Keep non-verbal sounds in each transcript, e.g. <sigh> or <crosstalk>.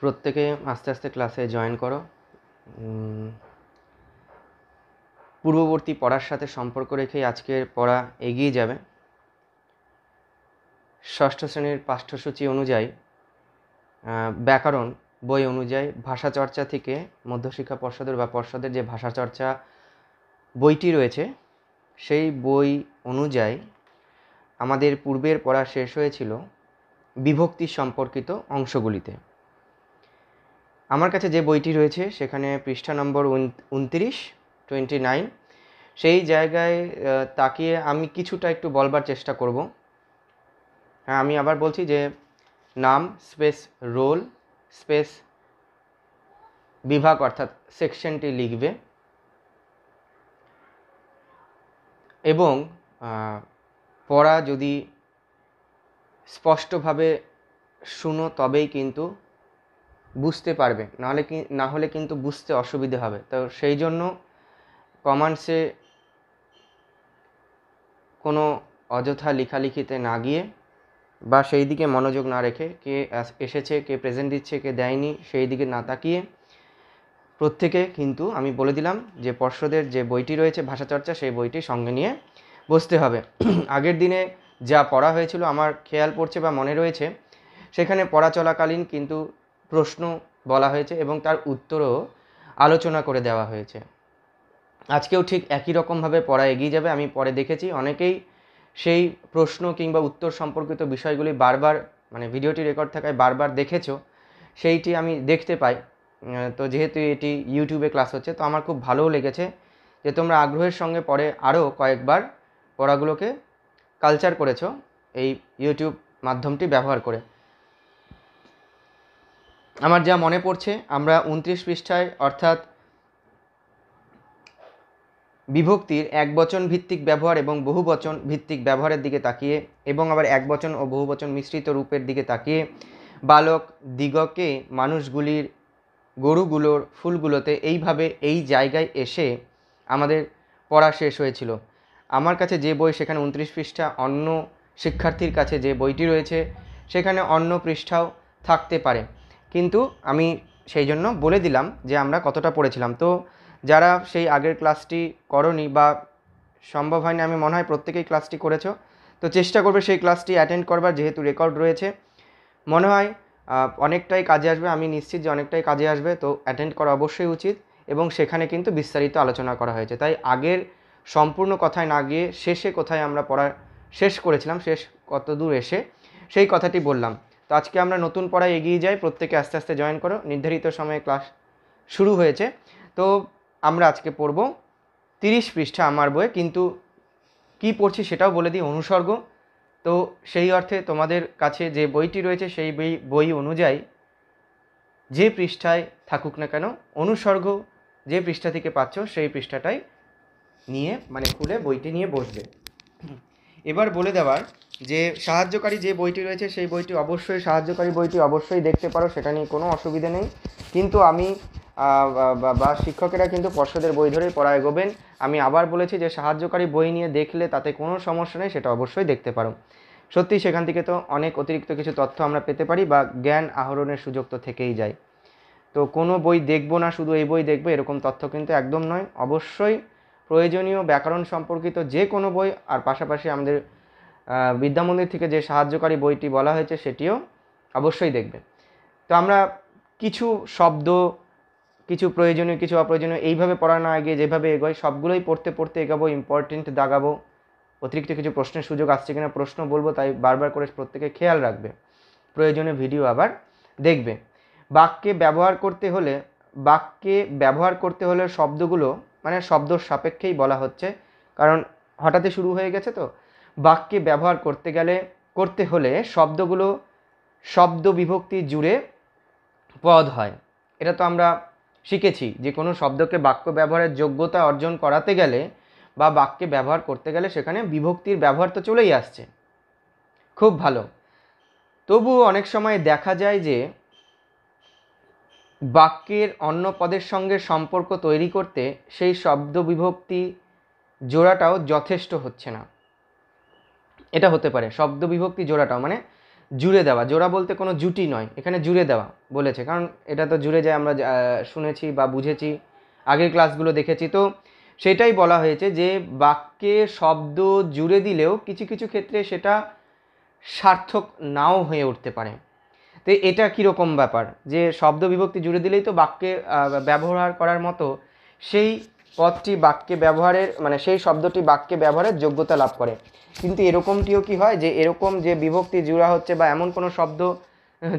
প্রত্যেকে আস্তে আস্তে ক্লাসে জয়েন করো পূর্ববর্তী পড়ার সাথে সম্পর্ক রেখেই আজকের পড়া এগিয়ে যাবে ষষ্ঠ শ্রেণীর পাঠ্যসূচি অনুযায়ী ব্যাকরণ বই অনুযায়ী ভাষা চর্চা থেকে মধ্যশিক্ষা পর্ষদের বা পর্ষদের যে ভাষা চর্চা বইটি রয়েছে সেই বই অনুযায়ী আমাদের পূর্বের পড়া শেষ হয়েছিল বিভক্তি সম্পর্কিত অংশগুলিতে আমার কাছে যে বইটি রয়েছে সেখানে পৃষ্ঠা নম্বর উনতিরিশ টোয়েন্টি নাইন সেই জায়গায় তাকিয়ে আমি কিছুটা একটু বলবার চেষ্টা করব হ্যাঁ আমি আবার বলছি যে নাম স্পেস রোল স্পেস বিভাগ অর্থাৎ সেকশনটি লিখবে এবং পড়া যদি স্পষ্টভাবে শুনো তবেই কিন্তু বুঝতে পারবে নাহলে কি না হলে কিন্তু বুঝতে অসুবিধে হবে তো সেই জন্য কমান্ডসে কোনো অযথা লিখালিখিতে না গিয়ে বা সেই দিকে মনোযোগ না রেখে কে এসেছে কে প্রেজেন্ট দিচ্ছে কে দেয়নি সেই দিকে না তাকিয়ে প্রত্যেকে কিন্তু আমি বলে দিলাম যে পর্ষদের যে বইটি রয়েছে ভাষাচর্চা সেই বইটি সঙ্গে নিয়ে বসতে হবে <clears throat> আগের দিনে যা পড়া হয়েছিল আমার খেয়াল পড়ছে বা মনে রয়েছে সেখানে পড়া চলাকালীন কিন্তু প্রশ্ন বলা হয়েছে এবং তার উত্তরও আলোচনা করে দেওয়া হয়েছে আজকেও ঠিক একই রকমভাবে পড়া এগিয়ে যাবে আমি পরে দেখেছি অনেকেই সেই প্রশ্ন কিংবা উত্তর সম্পর্কিত বিষয়গুলি বারবার মানে ভিডিওটি রেকর্ড থাকায় বারবার দেখেছো সেইটি আমি দেখতে পাই তো যেহেতু এটি ইউটিউবে ক্লাস হচ্ছে তো আমার খুব ভালোও লেগেছে যে তোমরা আগ্রহের সঙ্গে পরে আরও কয়েকবার পড়াগুলোকে কালচার করেছো এই ইউটিউব মাধ্যমটি ব্যবহার করে আমার যা মনে পড়ছে আমরা উনত্রিশ পৃষ্ঠায় অর্থাৎ বিভক্তির এক বচন ভিত্তিক ব্যবহার এবং বহুবচন ভিত্তিক ব্যবহারের দিকে তাকিয়ে এবং আবার এক বচন ও বহুবচন মিশ্রিত রূপের দিকে তাকিয়ে বালক দিগকে মানুষগুলির গরুগুলোর ফুলগুলোতে এইভাবে এই জায়গায় এসে আমাদের পড়া শেষ হয়েছিল আমার কাছে যে বই সেখানে উনত্রিশ পৃষ্ঠা অন্য শিক্ষার্থীর কাছে যে বইটি রয়েছে সেখানে অন্য পৃষ্ঠাও থাকতে পারে কিন্তু আমি সেই জন্য বলে দিলাম যে আমরা কতটা পড়েছিলাম তো যারা সেই আগের ক্লাসটি করনি বা সম্ভব হয়নি আমি মনে হয় প্রত্যেকেই ক্লাসটি করেছো তো চেষ্টা করবে সেই ক্লাসটি অ্যাটেন্ড করবার যেহেতু রেকর্ড রয়েছে মনে হয় অনেকটাই কাজে আসবে আমি নিশ্চিত যে অনেকটাই কাজে আসবে তো অ্যাটেন্ড করা অবশ্যই উচিত এবং সেখানে কিন্তু বিস্তারিত আলোচনা করা হয়েছে তাই আগের সম্পূর্ণ কথায় না গিয়ে শেষে কোথায় আমরা পড়া শেষ করেছিলাম শেষ কত দূর এসে সেই কথাটি বললাম তো আজকে আমরা নতুন পড়ায় এগিয়ে যাই প্রত্যেকে আস্তে আস্তে জয়েন করো নির্ধারিত সময়ে ক্লাস শুরু হয়েছে তো আমরা আজকে পড়ব তিরিশ পৃষ্ঠা আমার বইয়ে কিন্তু কি পড়ছি সেটাও বলে দিই অনুসর্গ তো সেই অর্থে তোমাদের কাছে যে বইটি রয়েছে সেই বই বই অনুযায়ী যে পৃষ্ঠায় থাকুক না কেন অনুসর্গ যে পৃষ্ঠা থেকে পাচ্ছ সেই পৃষ্ঠাটাই নিয়ে মানে খুলে বইটি নিয়ে বসবে এবার বলে দেওয়ার যে সাহায্যকারী যে বইটি রয়েছে সেই বইটি অবশ্যই সাহায্যকারী বইটি অবশ্যই দেখতে পারো সেটা নিয়ে কোনো অসুবিধে নেই কিন্তু আমি বা শিক্ষকেরা কিন্তু পর্ষদের বই ধরেই পড়া এগোবেন আমি আবার বলেছি যে সাহায্যকারী বই নিয়ে দেখলে তাতে কোনো সমস্যা নেই সেটা অবশ্যই দেখতে পারো সত্যি সেখান থেকে তো অনেক অতিরিক্ত কিছু তথ্য আমরা পেতে পারি বা জ্ঞান আহরণের সুযোগ তো থেকেই যায় তো কোনো বই দেখবো না শুধু এই বই দেখবো এরকম তথ্য কিন্তু একদম নয় অবশ্যই প্রয়োজনীয় ব্যাকরণ সম্পর্কিত যে কোনো বই আর পাশাপাশি আমাদের বিদ্যামন্দির থেকে যে সাহায্যকারী বইটি বলা হয়েছে সেটিও অবশ্যই দেখবে তো আমরা কিছু শব্দ কিছু প্রয়োজনীয় কিছু অপ্রয়োজনীয় এইভাবে পড়া না এগিয়ে যেভাবে এগোয় সবগুলোই পড়তে পড়তে এগাবো ইম্পর্টেন্ট দাগাবো অতিরিক্ত কিছু প্রশ্নের সুযোগ আসছে কিনা প্রশ্ন বলবো তাই বারবার করে প্রত্যেকে খেয়াল রাখবে প্রয়োজনীয় ভিডিও আবার দেখবে বাক্যে ব্যবহার করতে হলে বাক্যে ব্যবহার করতে হলে শব্দগুলো মানে শব্দর সাপেক্ষেই বলা হচ্ছে কারণ হঠাৎই শুরু হয়ে গেছে তো বাক্যে ব্যবহার করতে গেলে করতে হলে শব্দগুলো শব্দ বিভক্তি জুড়ে পদ হয় এটা তো আমরা শিখেছি যে কোনো শব্দকে বাক্য ব্যবহারের যোগ্যতা অর্জন করাতে গেলে বা বাক্যে ব্যবহার করতে গেলে সেখানে বিভক্তির ব্যবহার তো চলেই আসছে খুব ভালো তবুও অনেক সময় দেখা যায় যে বাক্যের অন্য পদের সঙ্গে সম্পর্ক তৈরি করতে সেই শব্দ বিভক্তি জোড়াটাও যথেষ্ট হচ্ছে না এটা হতে পারে শব্দ বিভক্তি জোড়াটাও মানে জুড়ে দেওয়া জোড়া বলতে কোনো জুটি নয় এখানে জুড়ে দেওয়া বলেছে কারণ এটা তো জুড়ে যায় আমরা শুনেছি বা বুঝেছি আগের ক্লাসগুলো দেখেছি তো সেটাই বলা হয়েছে যে বাক্যে শব্দ জুড়ে দিলেও কিছু কিছু ক্ষেত্রে সেটা সার্থক নাও হয়ে উঠতে পারে তো এটা কীরকম ব্যাপার যে শব্দ বিভক্তি জুড়ে দিলেই তো বাক্যে ব্যবহার করার মতো সেই পদটি বাক্যে ব্যবহারের মানে সেই শব্দটি বাক্যে ব্যবহারের যোগ্যতা লাভ করে কিন্তু এরকমটিও কি হয় যে এরকম যে বিভক্তি জুড়া হচ্ছে বা এমন কোনো শব্দ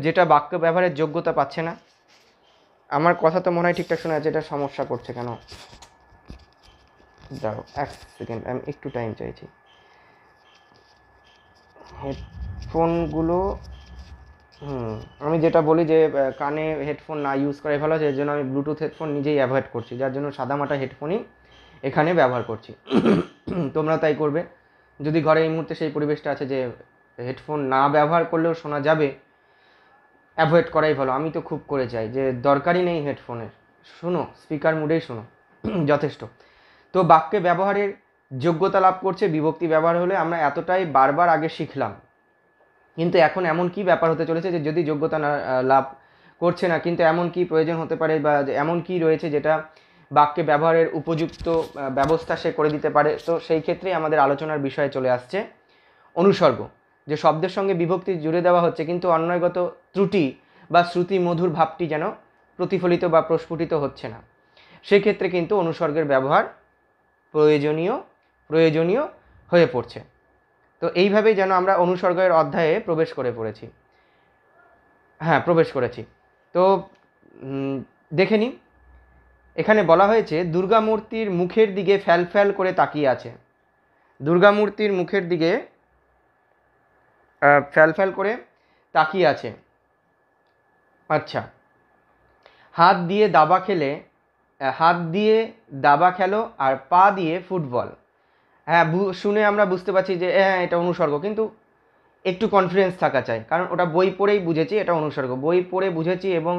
যেটা বাক্য ব্যবহারের যোগ্যতা পাচ্ছে না আমার কথা তো মনে হয় ঠিকঠাক শোনা যাচ্ছে এটা সমস্যা করছে কেন দাও এক সেকেন্ড আমি একটু টাইম চাইছি হেডফোনগুলো হুম আমি যেটা বলি যে কানে হেডফোন না ইউজ করাই ভালো আছে এর জন্য আমি ব্লুটুথ হেডফোন নিজেই অ্যাভয়েড করছি যার জন্য সাদামাটা হেডফোনই এখানে ব্যবহার করছি তোমরা তাই করবে যদি ঘরে এই মুহূর্তে সেই পরিবেশটা আছে যে হেডফোন না ব্যবহার করলেও শোনা যাবে অ্যাভয়েড করাই ভালো আমি তো খুব করে চাই যে দরকারই নেই হেডফোনের শোনো স্পিকার মুডেই শোনো যথেষ্ট তো বাক্যে ব্যবহারের যোগ্যতা লাভ করছে বিভক্তি ব্যবহার হলে আমরা এতটাই বারবার আগে শিখলাম কিন্তু এখন এমন কি ব্যাপার হতে চলেছে যে যদি যোগ্যতা না লাভ করছে না কিন্তু এমন কি প্রয়োজন হতে পারে বা এমন কি রয়েছে যেটা বাক্যে ব্যবহারের উপযুক্ত ব্যবস্থা সে করে দিতে পারে তো সেই ক্ষেত্রেই আমাদের আলোচনার বিষয়ে চলে আসছে অনুসর্গ যে শব্দের সঙ্গে বিভক্তি জুড়ে দেওয়া হচ্ছে কিন্তু অন্যয়গত ত্রুটি বা শ্রুতি মধুর ভাবটি যেন প্রতিফলিত বা প্রস্ফুটিত হচ্ছে না সেক্ষেত্রে কিন্তু অনুসর্গের ব্যবহার প্রয়োজনীয় প্রয়োজনীয় হয়ে পড়ছে তো এইভাবেই যেন আমরা অনুসর্গের অধ্যায়ে প্রবেশ করে পড়েছি হ্যাঁ প্রবেশ করেছি তো দেখে নি এখানে বলা হয়েছে দুর্গামূর্তির মুখের দিকে ফ্যাল ফ্যাল করে তাকিয়ে আছে দুর্গামূর্তির মুখের দিকে ফ্যাল ফ্যাল করে তাকিয়ে আছে আচ্ছা হাত দিয়ে দাবা খেলে হাত দিয়ে দাবা খেলো আর পা দিয়ে ফুটবল হ্যাঁ শুনে আমরা বুঝতে পারছি যে হ্যাঁ এটা অনুসর্গ কিন্তু একটু কনফিডেন্স থাকা চাই কারণ ওটা বই পড়েই বুঝেছি এটা অনুসর্গ বই পড়ে বুঝেছি এবং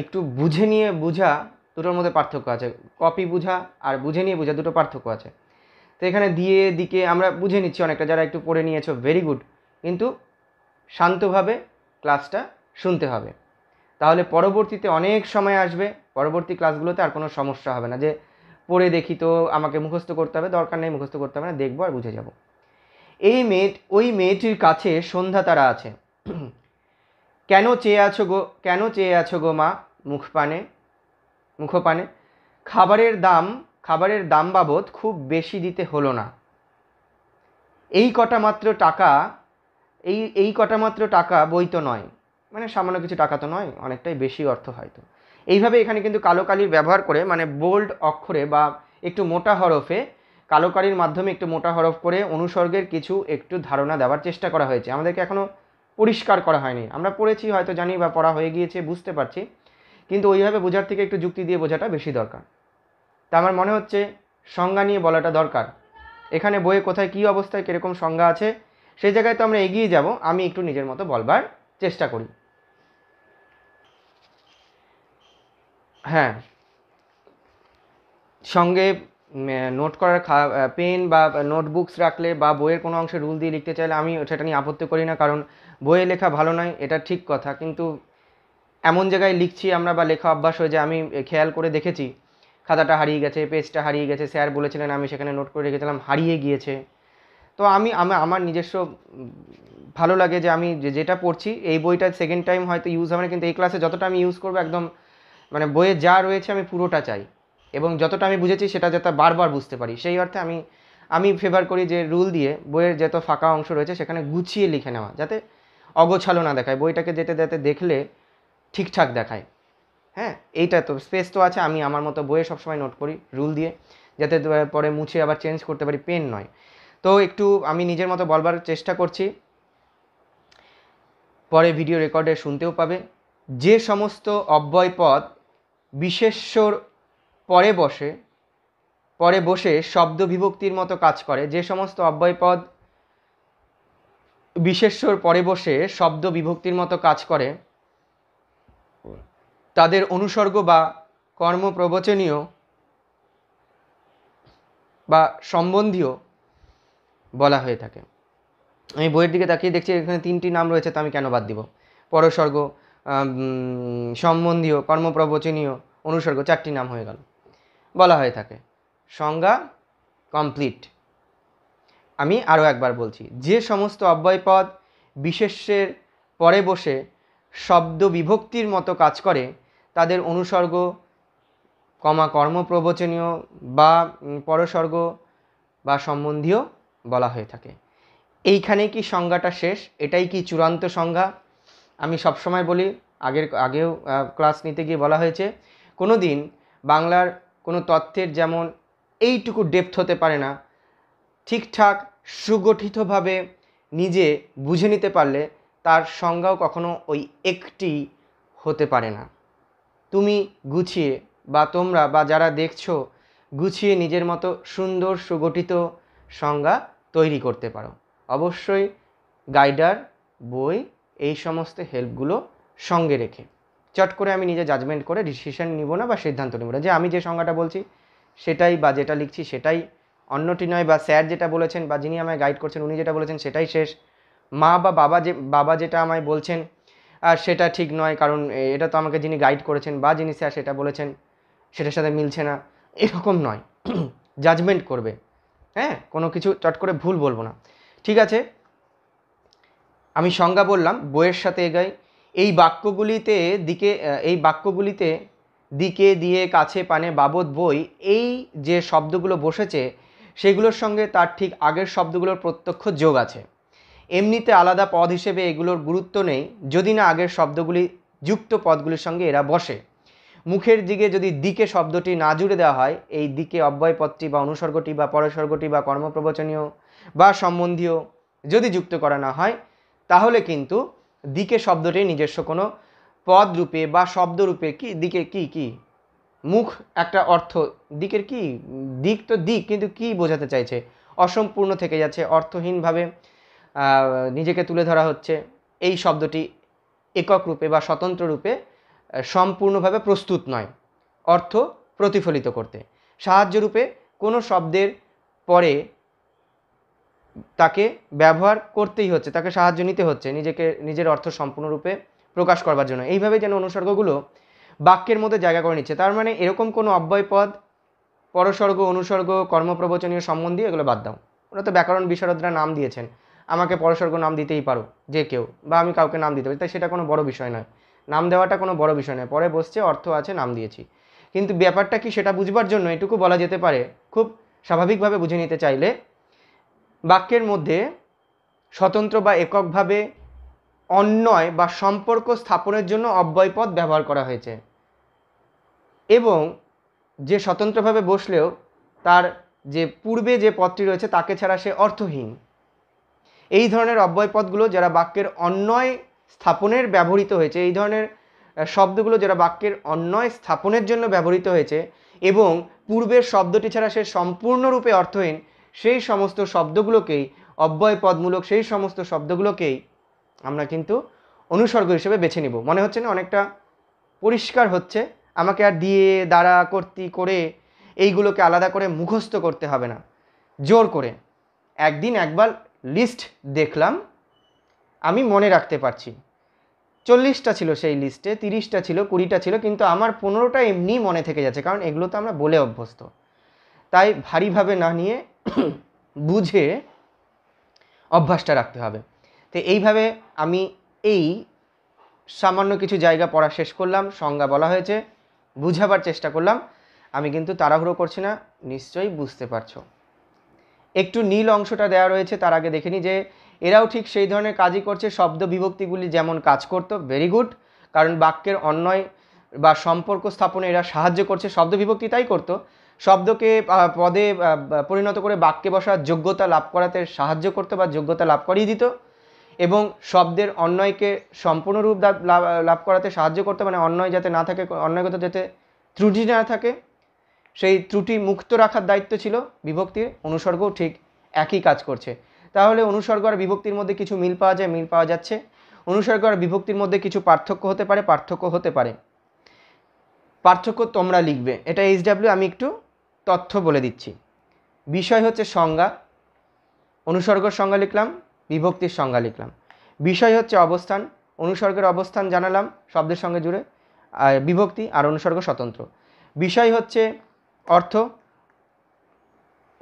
একটু বুঝে নিয়ে বোঝা দুটোর মধ্যে পার্থক্য আছে কপি বোঝা আর বুঝে নিয়ে বোঝা দুটো পার্থক্য আছে তো এখানে দিয়ে দিকে আমরা বুঝে নিচ্ছি অনেকটা যারা একটু পড়ে নিয়েছো ভেরি গুড কিন্তু শান্তভাবে ক্লাসটা শুনতে হবে তাহলে পরবর্তীতে অনেক সময় আসবে পরবর্তী ক্লাসগুলোতে আর কোনো সমস্যা হবে না যে পড়ে দেখি তো আমাকে মুখস্থ করতে হবে দরকার নেই মুখস্থ করতে হবে না দেখবো আর বুঝে যাব এই মেয়ে ওই মেয়েটির কাছে সন্ধ্যা তারা আছে <clears throat> কেন চেয়ে আছো গো কেন চেয়ে আছো গো মা মুখ পানে মুখপানে খাবারের দাম খাবারের দাম বাবদ খুব বেশি দিতে হলো না এই কটা মাত্র টাকা এই এই কটা মাত্র টাকা বই তো নয় মানে সামান্য কিছু টাকা তো নয় অনেকটাই বেশি অর্থ হয়তো এইভাবে এখানে কিন্তু কালো কালির ব্যবহার করে মানে বোল্ড অক্ষরে বা একটু মোটা হরফে কালো কালির মাধ্যমে একটু মোটা হরফ করে অনুসর্গের কিছু একটু ধারণা দেওয়ার চেষ্টা করা হয়েছে আমাদেরকে এখনও পরিষ্কার করা হয়নি আমরা পড়েছি হয়তো জানি বা পড়া হয়ে গিয়েছে বুঝতে পারছি কিন্তু ওইভাবে বোঝার থেকে একটু যুক্তি দিয়ে বোঝাটা বেশি দরকার তা আমার মনে হচ্ছে সংজ্ঞা নিয়ে বলাটা দরকার এখানে বইয়ে কোথায় কী অবস্থায় কীরকম সংজ্ঞা আছে সেই জায়গায় তো আমরা এগিয়ে যাব আমি একটু নিজের মতো বলবার চেষ্টা করি হ্যাঁ সঙ্গে নোট করার খা পেন বা নোটবুকস রাখলে বা বইয়ের কোনো অংশে রুল দিয়ে লিখতে চাইলে আমি সেটা নিয়ে আপত্তি করি না কারণ বইয়ে লেখা ভালো নয় এটা ঠিক কথা কিন্তু এমন জায়গায় লিখছি আমরা বা লেখা অভ্যাস হয়ে যে আমি খেয়াল করে দেখেছি খাতাটা হারিয়ে গেছে পেজটা হারিয়ে গেছে স্যার বলেছিলেন আমি সেখানে নোট করে রেখেছিলাম হারিয়ে গিয়েছে তো আমি আমার নিজস্ব ভালো লাগে যে আমি যেটা পড়ছি এই বইটা সেকেন্ড টাইম হয়তো ইউজ হবে না কিন্তু এই ক্লাসে যতটা আমি ইউজ করবো একদম মানে বইয়ে যা রয়েছে আমি পুরোটা চাই এবং যতটা আমি বুঝেছি সেটা যাতে বারবার বুঝতে পারি সেই অর্থে আমি আমি ফেভার করি যে রুল দিয়ে বইয়ের যত ফাঁকা অংশ রয়েছে সেখানে গুছিয়ে লিখে নেওয়া যাতে অগোছালো না দেখায় বইটাকে যেতে যেতে দেখলে ঠিকঠাক দেখায় হ্যাঁ এইটা তো স্পেস তো আছে আমি আমার মতো বইয়ে সবসময় নোট করি রুল দিয়ে যাতে পরে মুছে আবার চেঞ্জ করতে পারি পেন নয় তো একটু আমি নিজের মতো বলবার চেষ্টা করছি পরে ভিডিও রেকর্ডে শুনতেও পাবে যে সমস্ত অব্যয় পদ বিশেষ্বর পরে বসে পরে বসে শব্দ বিভক্তির মতো কাজ করে যে সমস্ত অব্যয়পদ বিশেষ্বর পরে বসে শব্দ বিভক্তির মতো কাজ করে তাদের অনুসর্গ বা কর্মপ্রবচনীয় বা সম্বন্ধীয় বলা হয়ে থাকে আমি বইয়ের দিকে তাকিয়ে দেখছি এখানে তিনটি নাম রয়েছে তা আমি কেন বাদ দিব পরস্বর্গ সম্বন্ধীয় কর্মপ্রবচনীয় অনুসর্গ চারটি নাম হয়ে গেল বলা হয়ে থাকে সংজ্ঞা কমপ্লিট আমি আরও একবার বলছি যে সমস্ত অব্যয়পদ বিশেষ্যের পরে বসে শব্দ বিভক্তির মতো কাজ করে তাদের অনুসর্গ কমা কর্মপ্রবচনীয় বা পরসর্গ বা সম্বন্ধীয় বলা হয়ে থাকে এইখানে কি সংজ্ঞাটা শেষ এটাই কি চূড়ান্ত সংজ্ঞা আমি সবসময় বলি আগের আগেও ক্লাস নিতে গিয়ে বলা হয়েছে কোনো দিন বাংলার কোনো তথ্যের যেমন এইটুকু ডেপথ হতে পারে না ঠিকঠাক সুগঠিতভাবে নিজে বুঝে নিতে পারলে তার সংজ্ঞাও কখনো ওই একটি হতে পারে না তুমি গুছিয়ে বা তোমরা বা যারা দেখছো গুছিয়ে নিজের মতো সুন্দর সুগঠিত সংজ্ঞা তৈরি করতে পারো অবশ্যই গাইডার বই এই সমস্ত হেল্পগুলো সঙ্গে রেখে চট করে আমি নিজে জাজমেন্ট করে ডিসিশন নিব না বা সিদ্ধান্ত নেব না যে আমি যে সংজ্ঞাটা বলছি সেটাই বা যেটা লিখছি সেটাই অন্যটি নয় বা স্যার যেটা বলেছেন বা যিনি আমায় গাইড করছেন উনি যেটা বলেছেন সেটাই শেষ মা বা বাবা যে বাবা যেটা আমায় বলছেন আর সেটা ঠিক নয় কারণ এটা তো আমাকে যিনি গাইড করেছেন বা যিনি স্যার সেটা বলেছেন সেটার সাথে মিলছে না এরকম নয় জাজমেন্ট <clears throat> করবে হ্যাঁ কোনো কিছু চট করে ভুল বলবো না ঠিক আছে আমি সংজ্ঞা বললাম বইয়ের সাথে এগাই এই বাক্যগুলিতে দিকে এই বাক্যগুলিতে দিকে দিয়ে কাছে পানে বাবদ বই এই যে শব্দগুলো বসেছে সেগুলোর সঙ্গে তার ঠিক আগের শব্দগুলোর প্রত্যক্ষ যোগ আছে এমনিতে আলাদা পদ হিসেবে এগুলোর গুরুত্ব নেই যদি না আগের শব্দগুলি যুক্ত পদগুলির সঙ্গে এরা বসে মুখের দিকে যদি দিকে শব্দটি না জুড়ে দেওয়া হয় এই দিকে অব্যয়পদটি বা অনুসর্গটি বা পরসর্গটি বা কর্মপ্রবচনীয় বা সম্বন্ধীয় যদি যুক্ত করা না হয় তাহলে কিন্তু দিকে শব্দটি নিজস্ব কোনো পদরূপে বা শব্দরূপে কি দিকে কি কি মুখ একটা অর্থ দিকের কি দিক তো দিক কিন্তু কি বোঝাতে চাইছে অসম্পূর্ণ থেকে যাচ্ছে অর্থহীনভাবে নিজেকে তুলে ধরা হচ্ছে এই শব্দটি একক রূপে বা স্বতন্ত্র রূপে সম্পূর্ণভাবে প্রস্তুত নয় অর্থ প্রতিফলিত করতে সাহায্যরূপে কোনো শব্দের পরে তাকে ব্যবহার করতেই হচ্ছে তাকে সাহায্য নিতে হচ্ছে নিজেকে নিজের অর্থ সম্পূর্ণরূপে প্রকাশ করবার জন্য এইভাবে যেন অনুসর্গগুলো বাক্যের মধ্যে জায়গা করে নিচ্ছে তার মানে এরকম কোনো অব্যয়পদ পরসর্গ অনুসর্গ কর্মপ্রবচনীয় সম্বন্ধী এগুলো বাদ দাও ওরা তো ব্যাকরণ বিশারদরা নাম দিয়েছেন আমাকে পরসর্গ নাম দিতেই পারো যে কেউ বা আমি কাউকে নাম দিতে পারি তাই সেটা কোনো বড় বিষয় নয় নাম দেওয়াটা কোনো বড় বিষয় নয় পরে বসছে অর্থ আছে নাম দিয়েছি কিন্তু ব্যাপারটা কি সেটা বুঝবার জন্য এটুকু বলা যেতে পারে খুব স্বাভাবিকভাবে বুঝে নিতে চাইলে বাক্যের মধ্যে স্বতন্ত্র বা এককভাবে অন্যয় বা সম্পর্ক স্থাপনের জন্য অব্যয়পদ ব্যবহার করা হয়েছে এবং যে স্বতন্ত্রভাবে বসলেও তার যে পূর্বে যে পদটি রয়েছে তাকে ছাড়া সে অর্থহীন এই ধরনের অব্যয়পদগুলো যারা বাক্যের অন্যয় স্থাপনের ব্যবহৃত হয়েছে এই ধরনের শব্দগুলো যারা বাক্যের অন্যয় স্থাপনের জন্য ব্যবহৃত হয়েছে এবং পূর্বের শব্দটি ছাড়া সে সম্পূর্ণরূপে অর্থহীন সেই সমস্ত শব্দগুলোকেই অব্যয় পদমূলক সেই সমস্ত শব্দগুলোকেই আমরা কিন্তু অনুসর্গ হিসেবে বেছে নিব মনে হচ্ছে না অনেকটা পরিষ্কার হচ্ছে আমাকে আর দিয়ে দাঁড়া কর্তি করে এইগুলোকে আলাদা করে মুখস্থ করতে হবে না জোর করে একদিন একবার লিস্ট দেখলাম আমি মনে রাখতে পারছি চল্লিশটা ছিল সেই লিস্টে তিরিশটা ছিল কুড়িটা ছিল কিন্তু আমার পনেরোটা এমনি মনে থেকে যাচ্ছে কারণ এগুলো তো আমরা বলে অভ্যস্ত তাই ভারীভাবে না নিয়ে বুঝে অভ্যাসটা রাখতে হবে তো এইভাবে আমি এই সামান্য কিছু জায়গা পড়া শেষ করলাম সংজ্ঞা বলা হয়েছে বুঝাবার চেষ্টা করলাম আমি কিন্তু তাড়াহুড়ো করছি না নিশ্চয়ই বুঝতে পারছো একটু নীল অংশটা দেওয়া রয়েছে তার আগে দেখে যে এরাও ঠিক সেই ধরনের কাজই করছে শব্দ বিভক্তিগুলি যেমন কাজ করতো ভেরি গুড কারণ বাক্যের অন্যয় বা সম্পর্ক স্থাপনে এরা সাহায্য করছে শব্দ বিভক্তি তাই করতো শব্দকে পদে পরিণত করে বাক্যে বসার যোগ্যতা লাভ করাতে সাহায্য করতো বা যোগ্যতা লাভ করিয়ে দিত এবং শব্দের অন্যয়কে সম্পূর্ণরূপ লাভ করাতে সাহায্য করতো মানে অন্যয় যাতে না থাকে অন্যয়গত যাতে ত্রুটি না থাকে সেই ত্রুটি মুক্ত রাখার দায়িত্ব ছিল বিভক্তির অনুসর্গও ঠিক একই কাজ করছে তাহলে অনুসর্গ আর বিভক্তির মধ্যে কিছু মিল পাওয়া যায় মিল পাওয়া যাচ্ছে অনুসর্গ আর বিভক্তির মধ্যে কিছু পার্থক্য হতে পারে পার্থক্য হতে পারে পার্থক্য তোমরা লিখবে এটা এইচডাব্লিউ আমি একটু তথ্য বলে দিচ্ছি বিষয় হচ্ছে সংজ্ঞা অনুসর্গর সংজ্ঞা লিখলাম বিভক্তির সংজ্ঞা লিখলাম বিষয় হচ্ছে অবস্থান অনুসর্গের অবস্থান জানালাম শব্দের সঙ্গে জুড়ে বিভক্তি আর অনুসর্গ স্বতন্ত্র বিষয় হচ্ছে অর্থ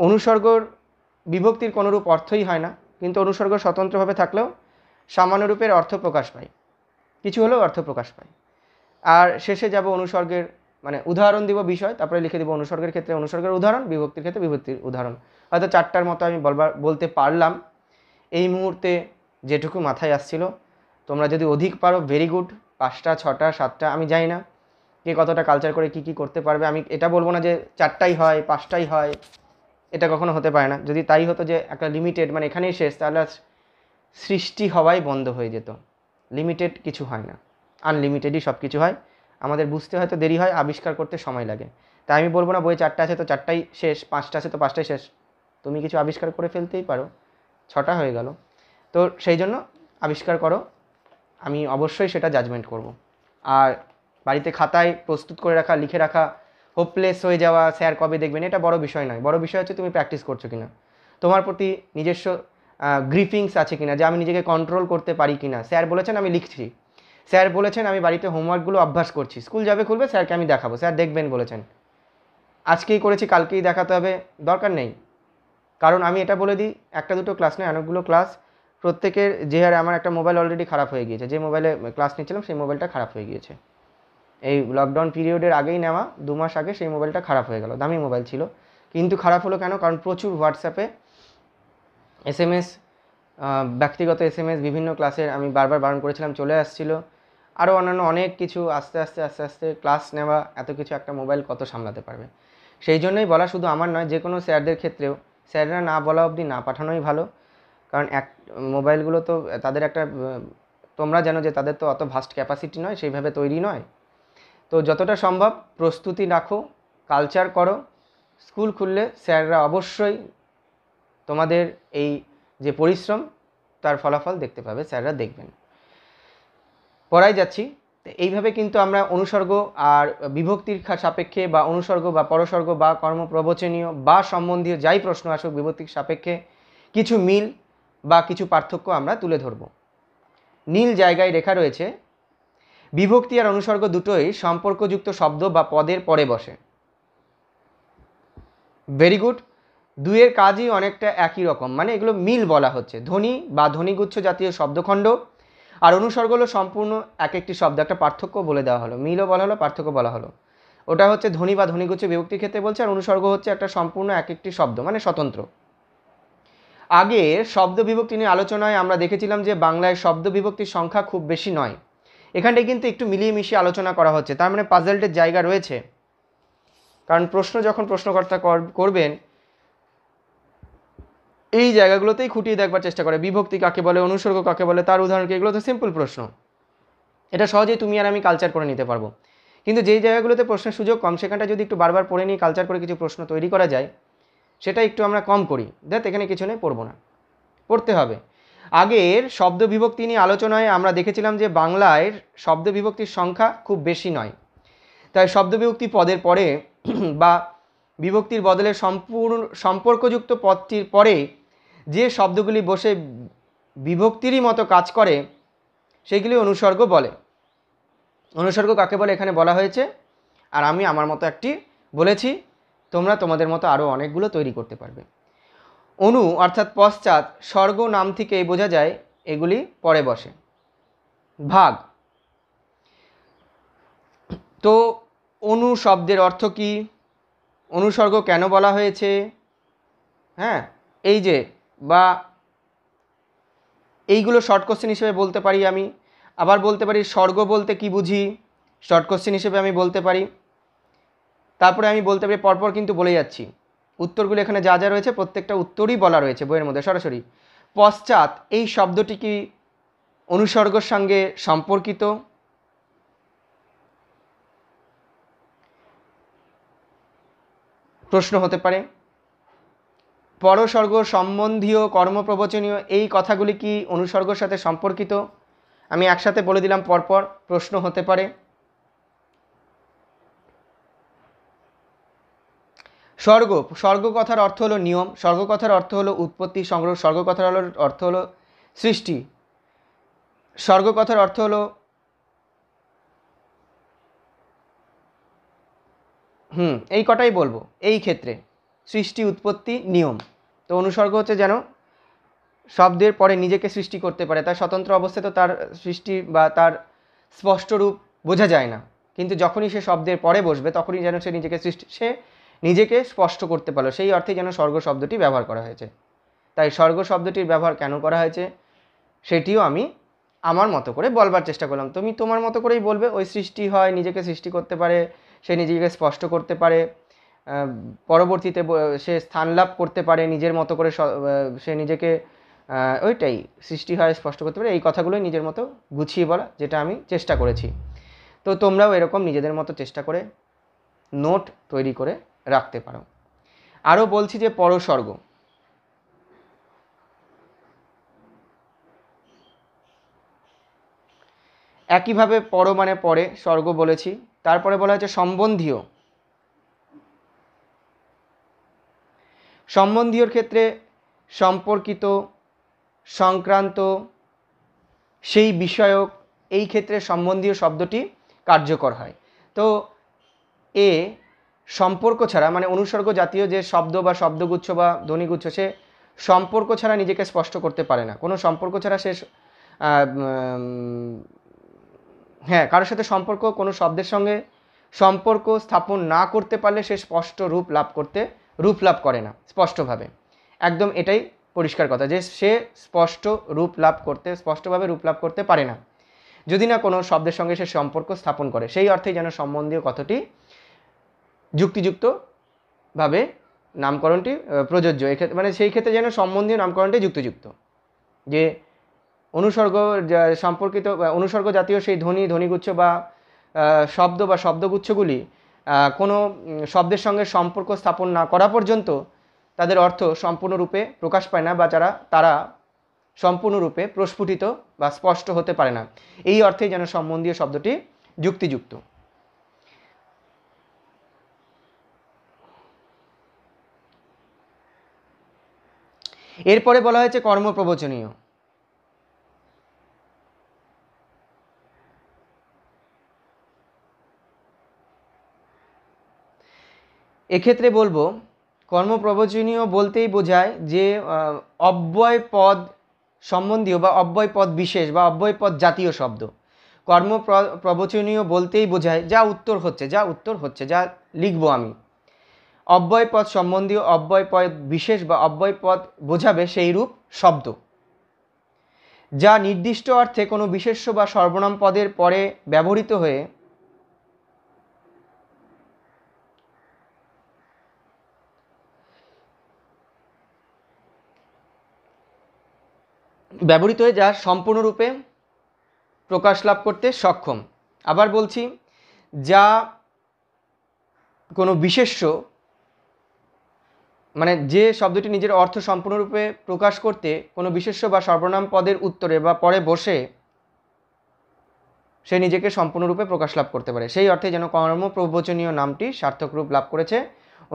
অনুসর্গর বিভক্তির কোনোরূপ অর্থই হয় না কিন্তু অনুসর্গ স্বতন্ত্রভাবে থাকলেও সামান্যরূপের অর্থ প্রকাশ পায় কিছু হলেও অর্থ প্রকাশ পায় আর শেষে যাব অনুসর্গের মানে উদাহরণ দিব বিষয় তারপরে লিখে দিব অনুসর্গের ক্ষেত্রে অনুসর্গের উদাহরণ বিভক্তির ক্ষেত্রে বিভক্তির উদাহরণ হয়তো চারটার মতো আমি বলবার বলতে পারলাম এই মুহূর্তে যেটুকু মাথায় আসছিল তোমরা যদি অধিক পারো ভেরি গুড পাঁচটা ছটা সাতটা আমি যাই না কে কতটা কালচার করে কি কি করতে পারবে আমি এটা বলবো না যে চারটাই হয় পাঁচটাই হয় এটা কখনো হতে পারে না যদি তাই হতো যে একটা লিমিটেড মানে এখানেই শেষ তাহলে সৃষ্টি হওয়াই বন্ধ হয়ে যেত লিমিটেড কিছু হয় না আনলিমিটেডই সব কিছু হয় আমাদের বুঝতে হয়তো দেরি হয় আবিষ্কার করতে সময় লাগে তাই আমি বলবো না বইয়ে চারটা আছে তো চারটাই শেষ পাঁচটা আছে তো পাঁচটাই শেষ তুমি কিছু আবিষ্কার করে ফেলতেই পারো ছটা হয়ে গেল তো সেই জন্য আবিষ্কার করো আমি অবশ্যই সেটা জাজমেন্ট করব। আর বাড়িতে খাতায় প্রস্তুত করে রাখা লিখে রাখা হোপলেস হয়ে যাওয়া স্যার কবে দেখবেন এটা বড় বিষয় নয় বড় বিষয় হচ্ছে তুমি প্র্যাকটিস করছো কিনা তোমার প্রতি নিজস্ব গ্রিফিংস আছে কিনা যে আমি নিজেকে কন্ট্রোল করতে পারি কিনা স্যার বলেছেন আমি লিখছি স্যার বলেছেন আমি বাড়িতে হোমওয়ার্কগুলো অভ্যাস করছি স্কুল যাবে খুলবে স্যারকে আমি দেখাবো স্যার দেখবেন বলেছেন আজকেই করেছি কালকেই দেখাতে হবে দরকার নেই কারণ আমি এটা বলে দিই একটা দুটো ক্লাস নয় অনেকগুলো ক্লাস প্রত্যেকের যে হারে আমার একটা মোবাইল অলরেডি খারাপ হয়ে গিয়েছে যে মোবাইলে ক্লাস নিচ্ছিলাম সেই মোবাইলটা খারাপ হয়ে গিয়েছে এই লকডাউন পিরিয়ডের আগেই নেওয়া দু মাস আগে সেই মোবাইলটা খারাপ হয়ে গেল দামি মোবাইল ছিল কিন্তু খারাপ হলো কেন কারণ প্রচুর হোয়াটসঅ্যাপে এস এম এস ব্যক্তিগত এস এম এস বিভিন্ন ক্লাসের আমি বারবার বারণ করেছিলাম চলে আসছিলো আরও অন্যান্য অনেক কিছু আস্তে আস্তে আস্তে আস্তে ক্লাস নেওয়া এত কিছু একটা মোবাইল কত সামলাতে পারবে সেই জন্যই বলা শুধু আমার নয় যে কোনো স্যারদের ক্ষেত্রেও স্যাররা না বলা অবধি না পাঠানোই ভালো কারণ এক মোবাইলগুলো তো তাদের একটা তোমরা জানো যে তাদের তো অত ভাস্ট ক্যাপাসিটি নয় সেইভাবে তৈরি নয় তো যতটা সম্ভব প্রস্তুতি রাখো কালচার করো স্কুল খুললে স্যাররা অবশ্যই তোমাদের এই যে পরিশ্রম তার ফলাফল দেখতে পাবে স্যাররা দেখবেন পড়াই যাচ্ছি এইভাবে কিন্তু আমরা অনুসর্গ আর বিভক্তির সাপেক্ষে বা অনুসর্গ বা পরসর্গ বা কর্মপ্রবচনীয় বা সম্বন্ধীয় যাই প্রশ্ন আসুক বিভক্তির সাপেক্ষে কিছু মিল বা কিছু পার্থক্য আমরা তুলে ধরব নীল জায়গায় রেখা রয়েছে বিভক্তি আর অনুসর্গ দুটোই সম্পর্কযুক্ত শব্দ বা পদের পরে বসে ভেরি গুড দুয়ের কাজই অনেকটা একই রকম মানে এগুলো মিল বলা হচ্ছে ধ্বনি বা ধ্বনিগুচ্ছ জাতীয় শব্দখণ্ড আর অনুসর্গ হলো সম্পূর্ণ এক একটি শব্দ একটা পার্থক্য বলে দেওয়া হলো মিলও বলা হলো পার্থক্য বলা হলো ওটা হচ্ছে ধ্বনি বা ধ্বনিগুচ্ছ বিভক্তির ক্ষেত্রে বলছে আর অনুসর্গ হচ্ছে একটা সম্পূর্ণ এক একটি শব্দ মানে স্বতন্ত্র আগে শব্দ বিভক্তি নিয়ে আলোচনায় আমরা দেখেছিলাম যে বাংলায় শব্দ বিভক্তির সংখ্যা খুব বেশি নয় এখানটায় কিন্তু একটু মিলিয়ে মিশিয়ে আলোচনা করা হচ্ছে তার মানে পাজেলটের জায়গা রয়েছে কারণ প্রশ্ন যখন প্রশ্নকর্তা করবেন এই জায়গাগুলোতেই খুঁটিয়ে দেখবার চেষ্টা করে বিভক্তি কাকে বলে অনুসর্গ কাকে বলে তার উদাহরণ এগুলো তো সিম্পল প্রশ্ন এটা সহজেই তুমি আর আমি কালচার করে নিতে পারবো কিন্তু যেই জায়গাগুলোতে প্রশ্নের সুযোগ কম সেখানটা যদি একটু বারবার পড়ে নিই কালচার করে কিছু প্রশ্ন তৈরি করা যায় সেটা একটু আমরা কম করি দেখ এখানে কিছু নেই পড়বো না পড়তে হবে আগের শব্দ বিভক্তি নিয়ে আলোচনায় আমরা দেখেছিলাম যে বাংলায় শব্দ বিভক্তির সংখ্যা খুব বেশি নয় তাই শব্দ বিভক্তি পদের পরে বা বিভক্তির বদলে সম্পূর্ণ সম্পর্কযুক্ত পদটির পরে যে শব্দগুলি বসে বিভক্তিরই মতো কাজ করে সেগুলি অনুসর্গ বলে অনুসর্গ কাকে বলে এখানে বলা হয়েছে আর আমি আমার মতো একটি বলেছি তোমরা তোমাদের মতো আরও অনেকগুলো তৈরি করতে পারবে অনু অর্থাৎ পশ্চাৎ স্বর্গ নাম থেকে বোঝা যায় এগুলি পরে বসে ভাগ তো অনু শব্দের অর্থ কী অনুসর্গ কেন বলা হয়েছে হ্যাঁ এই যে বা এইগুলো শর্ট কোশ্চেন হিসেবে বলতে পারি আমি আবার বলতে পারি স্বর্গ বলতে কি বুঝি শর্ট কোশ্চেন হিসেবে আমি বলতে পারি তারপরে আমি বলতে পারি পরপর কিন্তু বলে যাচ্ছি উত্তরগুলো এখানে যা যা রয়েছে প্রত্যেকটা উত্তরই বলা রয়েছে বইয়ের মধ্যে সরাসরি পশ্চাৎ এই শব্দটি কি অনুসর্গর সঙ্গে সম্পর্কিত প্রশ্ন হতে পারে পরসর্গ সম্বন্ধীয় কর্মপ্রবচনীয় এই কথাগুলি কি অনুসর্গর সাথে সম্পর্কিত আমি একসাথে বলে দিলাম পরপর প্রশ্ন হতে পারে স্বর্গ স্বর্গ কথার অর্থ হলো নিয়ম স্বর্গ কথার অর্থ হলো উৎপত্তি সংগ্রহ স্বর্গ কথার অর্থ হলো সৃষ্টি স্বর্গ কথার অর্থ হলো হুম এই কটাই বলবো এই ক্ষেত্রে সৃষ্টি উৎপত্তি নিয়ম তো অনুসর্গ হচ্ছে যেন শব্দের পরে নিজেকে সৃষ্টি করতে পারে তার স্বতন্ত্র অবস্থায় তো তার সৃষ্টি বা তার স্পষ্ট রূপ বোঝা যায় না কিন্তু যখনই সে শব্দের পরে বসবে তখনই যেন সে নিজেকে সৃষ্টি সে নিজেকে স্পষ্ট করতে পারলো সেই অর্থে যেন স্বর্গ শব্দটি ব্যবহার করা হয়েছে তাই স্বর্গ শব্দটির ব্যবহার কেন করা হয়েছে সেটিও আমি আমার মতো করে বলবার চেষ্টা করলাম তুমি তোমার মতো করেই বলবে ওই সৃষ্টি হয় নিজেকে সৃষ্টি করতে পারে সে নিজেকে স্পষ্ট করতে পারে পরবর্তীতে সে স্থান লাভ করতে পারে নিজের মতো করে সে নিজেকে ওইটাই সৃষ্টি হয় স্পষ্ট করতে পারে এই কথাগুলোই নিজের মতো গুছিয়ে বলা যেটা আমি চেষ্টা করেছি তো তোমরাও এরকম নিজেদের মতো চেষ্টা করে নোট তৈরি করে রাখতে পারো আরও বলছি যে পরস্বর্গ একইভাবে পর মানে পরে স্বর্গ বলেছি তারপরে বলা হয়েছে সম্বন্ধীয় সম্বন্ধীয়র ক্ষেত্রে সম্পর্কিত সংক্রান্ত সেই বিষয়ক এই ক্ষেত্রে সম্বন্ধীয় শব্দটি কার্যকর হয় তো এ সম্পর্ক ছাড়া মানে অনুসর্গ জাতীয় যে শব্দ বা শব্দগুচ্ছ বা ধ্বনিগুচ্ছ সে সম্পর্ক ছাড়া নিজেকে স্পষ্ট করতে পারে না কোনো সম্পর্ক ছাড়া সে হ্যাঁ কারোর সাথে সম্পর্ক কোনো শব্দের সঙ্গে সম্পর্ক স্থাপন না করতে পারলে সে স্পষ্ট রূপ লাভ করতে রূপ লাভ করে না স্পষ্টভাবে একদম এটাই পরিষ্কার কথা যে সে স্পষ্ট রূপ লাভ করতে স্পষ্টভাবে রূপ লাভ করতে পারে না যদি না কোনো শব্দের সঙ্গে সে সম্পর্ক স্থাপন করে সেই অর্থেই যেন সম্বন্ধীয় কথাটি যুক্তিযুক্তভাবে নামকরণটি প্রযোজ্য এক্ষেত্রে মানে সেই ক্ষেত্রে যেন সম্বন্ধীয় নামকরণটি যুক্তিযুক্ত যে অনুসর্গ সম্পর্কিত অনুসর্গ জাতীয় সেই ধ্বনি ধ্বনিগুচ্ছ বা শব্দ বা শব্দগুচ্ছগুলি কোনো শব্দের সঙ্গে সম্পর্ক স্থাপন না করা পর্যন্ত তাদের অর্থ সম্পূর্ণরূপে প্রকাশ পায় না বা যারা তারা সম্পূর্ণরূপে প্রস্ফুটিত বা স্পষ্ট হতে পারে না এই অর্থেই যেন সম্বন্ধীয় শব্দটি যুক্তিযুক্ত এরপরে বলা হয়েছে কর্মপ্রবচনীয় এক্ষেত্রে বলবো কর্মপ্রবচনীয় বলতেই বোঝায় যে অব্যয় পদ সম্বন্ধীয় বা অব্যয় পদ বিশেষ বা অব্যয় পদ জাতীয় শব্দ কর্ম প্রবচনীয় বলতেই বোঝায় যা উত্তর হচ্ছে যা উত্তর হচ্ছে যা লিখব আমি অব্যয় পদ সম্বন্ধীয় অব্যয় পদ বিশেষ বা অব্যয় পদ বোঝাবে সেই রূপ শব্দ যা নির্দিষ্ট অর্থে কোনো বিশেষ্য বা সর্বনাম পদের পরে ব্যবহৃত হয়ে ব্যবহৃত হয়ে যা সম্পূর্ণরূপে প্রকাশ লাভ করতে সক্ষম আবার বলছি যা কোনো বিশেষ্য মানে যে শব্দটি নিজের অর্থ সম্পূর্ণরূপে প্রকাশ করতে কোনো বিশেষ্য বা সর্বনাম পদের উত্তরে বা পরে বসে সে নিজেকে সম্পূর্ণরূপে প্রকাশ লাভ করতে পারে সেই অর্থে যেন কর্ম প্রবচনীয় নামটি সার্থক রূপ লাভ করেছে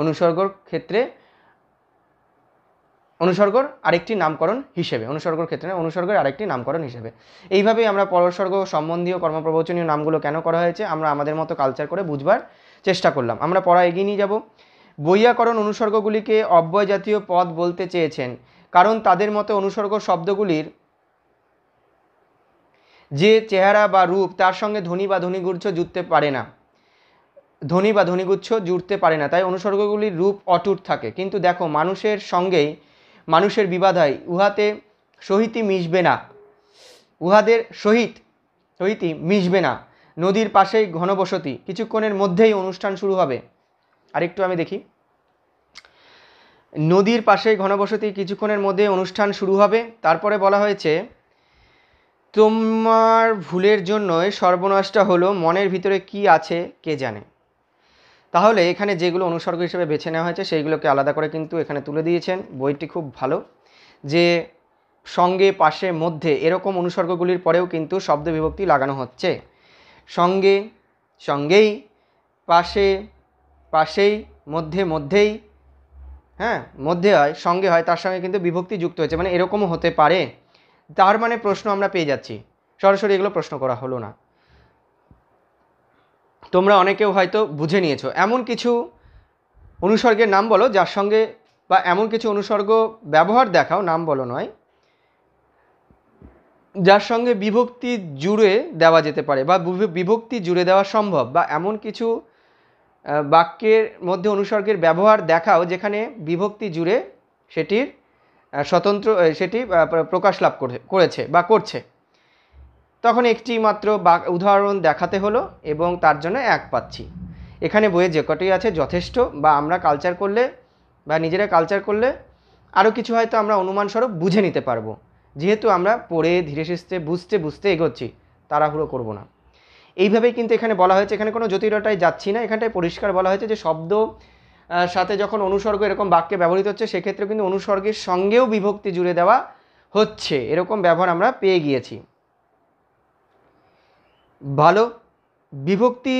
অনুসর্গর ক্ষেত্রে অনুসর্গর আরেকটি নামকরণ হিসেবে অনুসর্গর ক্ষেত্রে অনুসর্গের আরেকটি নামকরণ হিসেবে এইভাবেই আমরা পরসর্গ সম্বন্ধীয় কর্মপ্রবচনীয় নামগুলো কেন করা হয়েছে আমরা আমাদের মতো কালচার করে বুঝবার চেষ্টা করলাম আমরা পড়া এগিয়ে নিয়ে যাব বৈয়াকরণ অনুসর্গগুলিকে অব্যয়জাতীয় জাতীয় পদ বলতে চেয়েছেন কারণ তাদের মতে অনুসর্গ শব্দগুলির যে চেহারা বা রূপ তার সঙ্গে ধ্বনি বা ধ্বনিগুচ্ছ জুড়তে পারে না ধ্বনি বা ধ্বনিগুচ্ছ জুড়তে পারে না তাই অনুসর্গগুলির রূপ অটুট থাকে কিন্তু দেখো মানুষের সঙ্গেই মানুষের বিবাদ হয় উহাতে সহিতই মিশবে না উহাদের সহিত সহিতই মিশবে না নদীর পাশেই ঘনবসতি কিছুক্ষণের মধ্যেই অনুষ্ঠান শুরু হবে আরেকটু আমি দেখি নদীর পাশে ঘনবসতি কিছুক্ষণের মধ্যে অনুষ্ঠান শুরু হবে তারপরে বলা হয়েছে তোমার ভুলের জন্যই সর্বনাশটা হলো মনের ভিতরে কি আছে কে জানে তাহলে এখানে যেগুলো অনুসর্গ হিসেবে বেছে নেওয়া হয়েছে সেইগুলোকে আলাদা করে কিন্তু এখানে তুলে দিয়েছেন বইটি খুব ভালো যে সঙ্গে পাশে মধ্যে এরকম অনুসর্গগুলির পরেও কিন্তু শব্দ বিভক্তি লাগানো হচ্ছে সঙ্গে সঙ্গেই পাশে পাশেই মধ্যে মধ্যেই হ্যাঁ মধ্যে হয় সঙ্গে হয় তার সঙ্গে কিন্তু বিভক্তি যুক্ত হয়েছে মানে এরকমও হতে পারে তার মানে প্রশ্ন আমরা পেয়ে যাচ্ছি সরাসরি এগুলো প্রশ্ন করা হলো না তোমরা অনেকেও হয়তো বুঝে নিয়েছো এমন কিছু অনুসর্গের নাম বলো যার সঙ্গে বা এমন কিছু অনুসর্গ ব্যবহার দেখাও নাম বলো নয় যার সঙ্গে বিভক্তি জুড়ে দেওয়া যেতে পারে বা বিভক্তি জুড়ে দেওয়া সম্ভব বা এমন কিছু বাক্যের মধ্যে অনুসর্গের ব্যবহার দেখাও যেখানে বিভক্তি জুড়ে সেটির স্বতন্ত্র সেটি প্রকাশ লাভ করেছে বা করছে তখন একটি মাত্র উদাহরণ দেখাতে হলো এবং তার জন্য এক পাচ্ছি এখানে বইয়ে যে কটি আছে যথেষ্ট বা আমরা কালচার করলে বা নিজেরা কালচার করলে আরও কিছু হয়তো আমরা অনুমানস্বরূপ বুঝে নিতে পারবো যেহেতু আমরা পড়ে ধীরে সুস্থে বুঝতে বুঝতে এগোচ্ছি তাড়াহুড়ো করব না এইভাবেই কিন্তু এখানে বলা হয়েছে এখানে কোনো জটিলতায় যাচ্ছি না এখানটায় পরিষ্কার বলা হয়েছে যে শব্দ সাথে যখন অনুসর্গ এরকম বাক্যে ব্যবহৃত হচ্ছে সেক্ষেত্রে কিন্তু অনুসর্গের সঙ্গেও বিভক্তি জুড়ে দেওয়া হচ্ছে এরকম ব্যবহার আমরা পেয়ে গিয়েছি ভালো বিভক্তি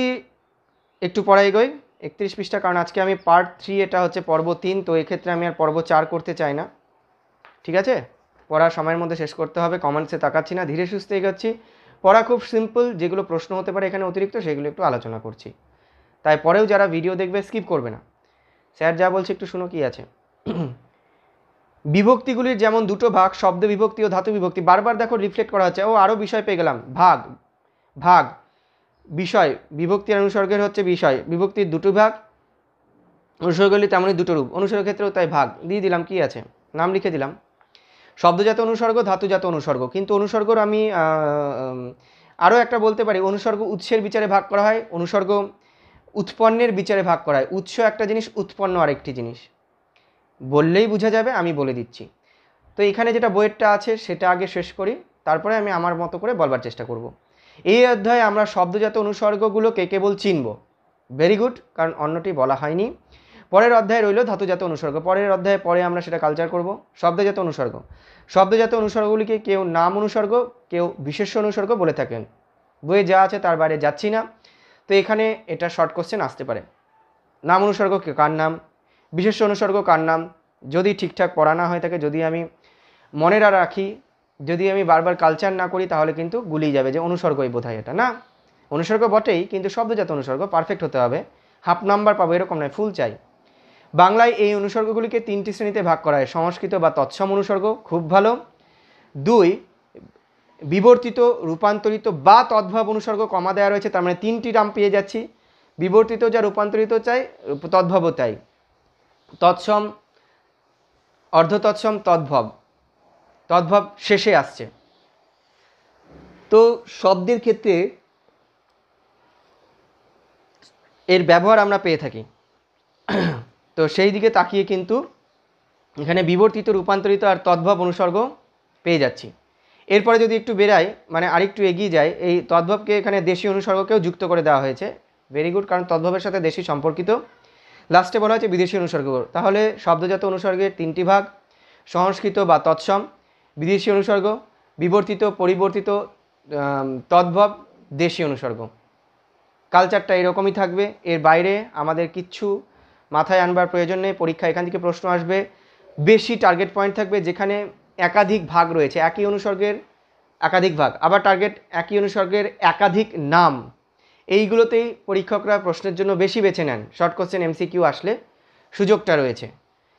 একটু পড়াই এগোই একত্রিশ পৃষ্ঠা কারণ আজকে আমি পার্ট থ্রি এটা হচ্ছে পর্ব তিন তো এক্ষেত্রে আমি আর পর্ব চার করতে চাই না ঠিক আছে পড়া সময়ের মধ্যে শেষ করতে হবে কমেন্টসে তাকাচ্ছি না ধীরে সুস্থ এগোচ্ছি পড়া খুব সিম্পল যেগুলো প্রশ্ন হতে পারে এখানে অতিরিক্ত সেগুলো একটু আলোচনা করছি তাই পরেও যারা ভিডিও দেখবে স্কিপ করবে না স্যার যা বলছে একটু শুনো কি আছে বিভক্তিগুলির যেমন দুটো ভাগ শব্দ বিভক্তি ও ধাতু বিভক্তি বারবার দেখো রিফ্লেক্ট করা হচ্ছে ও আরও বিষয় পেয়ে গেলাম ভাগ ভাগ বিষয় বিভক্তির অনুসর্গের হচ্ছে বিষয় বিভক্তির দুটো ভাগ অনুসর্গগুলি তেমনই দুটো রূপ অনুসর্গের ক্ষেত্রেও তাই ভাগ দিয়ে দিলাম কি আছে নাম লিখে দিলাম শব্দজাত অনুসর্গ ধাতুজাত অনুসর্গ কিন্তু অনুসর্গর আমি আরও একটা বলতে পারি অনুসর্গ উৎসের বিচারে ভাগ করা হয় অনুসর্গ উৎপন্নের বিচারে ভাগ করা হয় উৎস একটা জিনিস উৎপন্ন আরেকটি জিনিস বললেই বোঝা যাবে আমি বলে দিচ্ছি তো এখানে যেটা বইয়েরটা আছে সেটা আগে শেষ করি তারপরে আমি আমার মতো করে বলবার চেষ্টা করব এই অধ্যায়ে আমরা শব্দজাত অনুসর্গগুলোকে কেবল চিনব ভেরি গুড কারণ অন্যটি বলা হয়নি পরের অধ্যায় রইল ধাতুজাত অনুসর্গ পরের অধ্যায়ে পরে আমরা সেটা কালচার করব শব্দজাত অনুসর্গ শব্দজাত অনুসর্গগুলিকে কেউ নাম অনুসর্গ কেউ বিশেষ অনুসর্গ বলে থাকেন বইয়ে যা আছে তার বাইরে যাচ্ছি না তো এখানে এটা শর্ট কোশ্চেন আসতে পারে নাম অনুসর্গ কার নাম বিশেষ অনুসর্গ কার নাম যদি ঠিকঠাক পড়ানো হয়ে থাকে যদি আমি মনে রাখি যদি আমি বারবার কালচার না করি তাহলে কিন্তু গুলিয়ে যাবে যে অনুসর্গই বোধহয় এটা না অনুসর্গ বটেই কিন্তু শব্দজাত অনুসর্গ পারফেক্ট হতে হবে হাফ নাম্বার পাবো এরকম নয় ফুল চাই বাংলায় এই অনুসর্গগুলিকে তিনটি শ্রেণীতে ভাগ করা হয় সংস্কৃত বা তৎসম অনুসর্গ খুব ভালো দুই বিবর্তিত রূপান্তরিত বা তদ্ভাব অনুসর্গ কমা দেওয়া রয়েছে তার মানে তিনটি রাম পেয়ে যাচ্ছি বিবর্তিত যা রূপান্তরিত চাই তদ্ভাবও তাই তৎসম অর্ধতৎসম তদ্ভব তদ্ভাব শেষে আসছে তো শব্দের ক্ষেত্রে এর ব্যবহার আমরা পেয়ে থাকি তো সেই দিকে তাকিয়ে কিন্তু এখানে বিবর্তিত রূপান্তরিত আর তদ্ভব অনুসর্গ পেয়ে যাচ্ছি এরপরে যদি একটু বেরাই মানে আরেকটু এগিয়ে যায় এই তদ্ভবকে এখানে দেশি অনুসর্গকেও যুক্ত করে দেওয়া হয়েছে ভেরি গুড কারণ তদ্ভবের সাথে দেশি সম্পর্কিত লাস্টে বলা হয়েছে বিদেশি অনুসর্গ তাহলে শব্দজাত অনুসর্গের তিনটি ভাগ সংস্কৃত বা তৎসম বিদেশি অনুসর্গ বিবর্তিত পরিবর্তিত তদ্ভব দেশি অনুসর্গ কালচারটা এরকমই থাকবে এর বাইরে আমাদের কিচ্ছু মাথায় আনবার প্রয়োজন নেই পরীক্ষা এখান থেকে প্রশ্ন আসবে বেশি টার্গেট পয়েন্ট থাকবে যেখানে একাধিক ভাগ রয়েছে একই অনুসর্গের একাধিক ভাগ আবার টার্গেট একই অনুসর্গের একাধিক নাম এইগুলোতেই পরীক্ষকরা প্রশ্নের জন্য বেশি বেছে নেন শর্ট কোশ্চেন এমসিকিউ আসলে সুযোগটা রয়েছে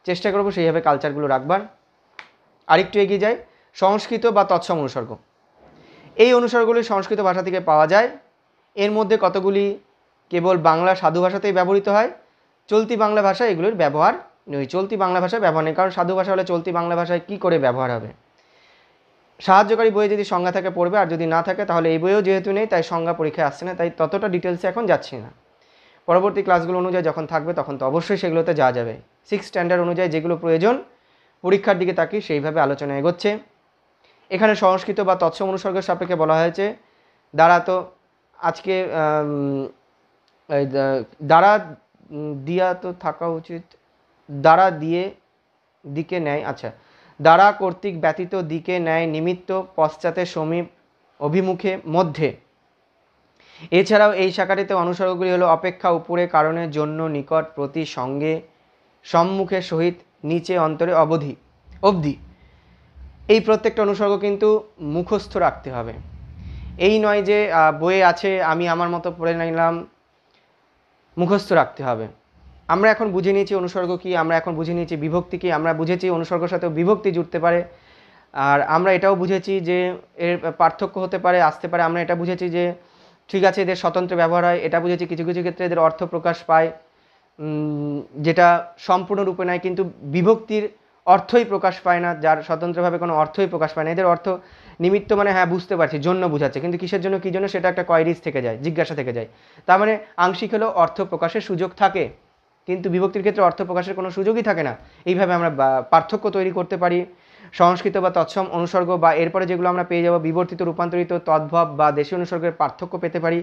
চেষ্টা করবো সেইভাবে কালচারগুলো রাখবার আরেকটু এগিয়ে যায় সংস্কৃত বা তৎসম অনুসর্গ এই অনুসর্গগুলি সংস্কৃত ভাষা থেকে পাওয়া যায় এর মধ্যে কতগুলি কেবল বাংলা সাধু ভাষাতেই ব্যবহৃত হয় চলতি বাংলা ভাষা এগুলির ব্যবহার নই চলতি বাংলা ভাষা ব্যবহার নেই কারণ সাধু ভাষা হলে চলতি বাংলা ভাষায় কী করে ব্যবহার হবে সাহায্যকারী বইয়ে যদি সংজ্ঞা থাকে পড়বে আর যদি না থাকে তাহলে এই বইও যেহেতু নেই তাই সংজ্ঞা পরীক্ষায় আসছে না তাই ততটা ডিটেলসে এখন যাচ্ছি না পরবর্তী ক্লাসগুলো অনুযায়ী যখন থাকবে তখন তো অবশ্যই সেগুলোতে যাওয়া যাবে সিক্স স্ট্যান্ডার্ড অনুযায়ী যেগুলো প্রয়োজন পরীক্ষার দিকে তাকিয়ে সেইভাবে আলোচনা এগোচ্ছে এখানে সংস্কৃত বা তৎসম অনুসর্গের সাপেক্ষে বলা হয়েছে দ্বারা তো আজকে দ্বারা দিয়া তো থাকা উচিত দ্বারা দিয়ে দিকে নেয় আচ্ছা দ্বারা কর্তৃক ব্যতীত দিকে নেয় নিমিত্ত পশ্চাতে সমীপ অভিমুখে মধ্যে এছাড়াও এই শাখাটিতে অনুসর্গগুলি হলো অপেক্ষা উপরে কারণের জন্য নিকট প্রতি সঙ্গে সম্মুখে সহিত নিচে অন্তরে অবধি অবধি এই প্রত্যেকটা অনুসর্গ কিন্তু মুখস্থ রাখতে হবে এই নয় যে বইয়ে আছে আমি আমার মতো পড়ে নিলাম মুখস্থ রাখতে হবে আমরা এখন বুঝে নিয়েছি অনুসর্গ কি আমরা এখন বুঝে নিয়েছি বিভক্তি কি আমরা বুঝেছি অনুসর্গের সাথে বিভক্তি জুড়তে পারে আর আমরা এটাও বুঝেছি যে এর পার্থক্য হতে পারে আসতে পারে আমরা এটা বুঝেছি যে ঠিক আছে এদের স্বতন্ত্র ব্যবহার হয় এটা বুঝেছি কিছু কিছু ক্ষেত্রে এদের অর্থ প্রকাশ পায় যেটা সম্পূর্ণরূপে নয় কিন্তু বিভক্তির অর্থই প্রকাশ পায় না যার স্বতন্ত্রভাবে কোনো অর্থই প্রকাশ পায় না এদের অর্থ নিমিত্ত মানে হ্যাঁ বুঝতে পারছি জন্য বুঝাচ্ছে কিন্তু কিসের জন্য কী জন্য সেটা একটা কয়রিজ থেকে যায় জিজ্ঞাসা থেকে যায় তার মানে আংশিক হলেও অর্থ প্রকাশের সুযোগ থাকে কিন্তু বিভক্তির ক্ষেত্রে অর্থ প্রকাশের কোনো সুযোগই থাকে না এইভাবে আমরা পার্থক্য তৈরি করতে পারি সংস্কৃত বা তৎসম অনুসর্গ বা এরপরে যেগুলো আমরা পেয়ে যাব বিবর্তিত রূপান্তরিত তদ্ভব বা দেশীয় অনুসর্গের পার্থক্য পেতে পারি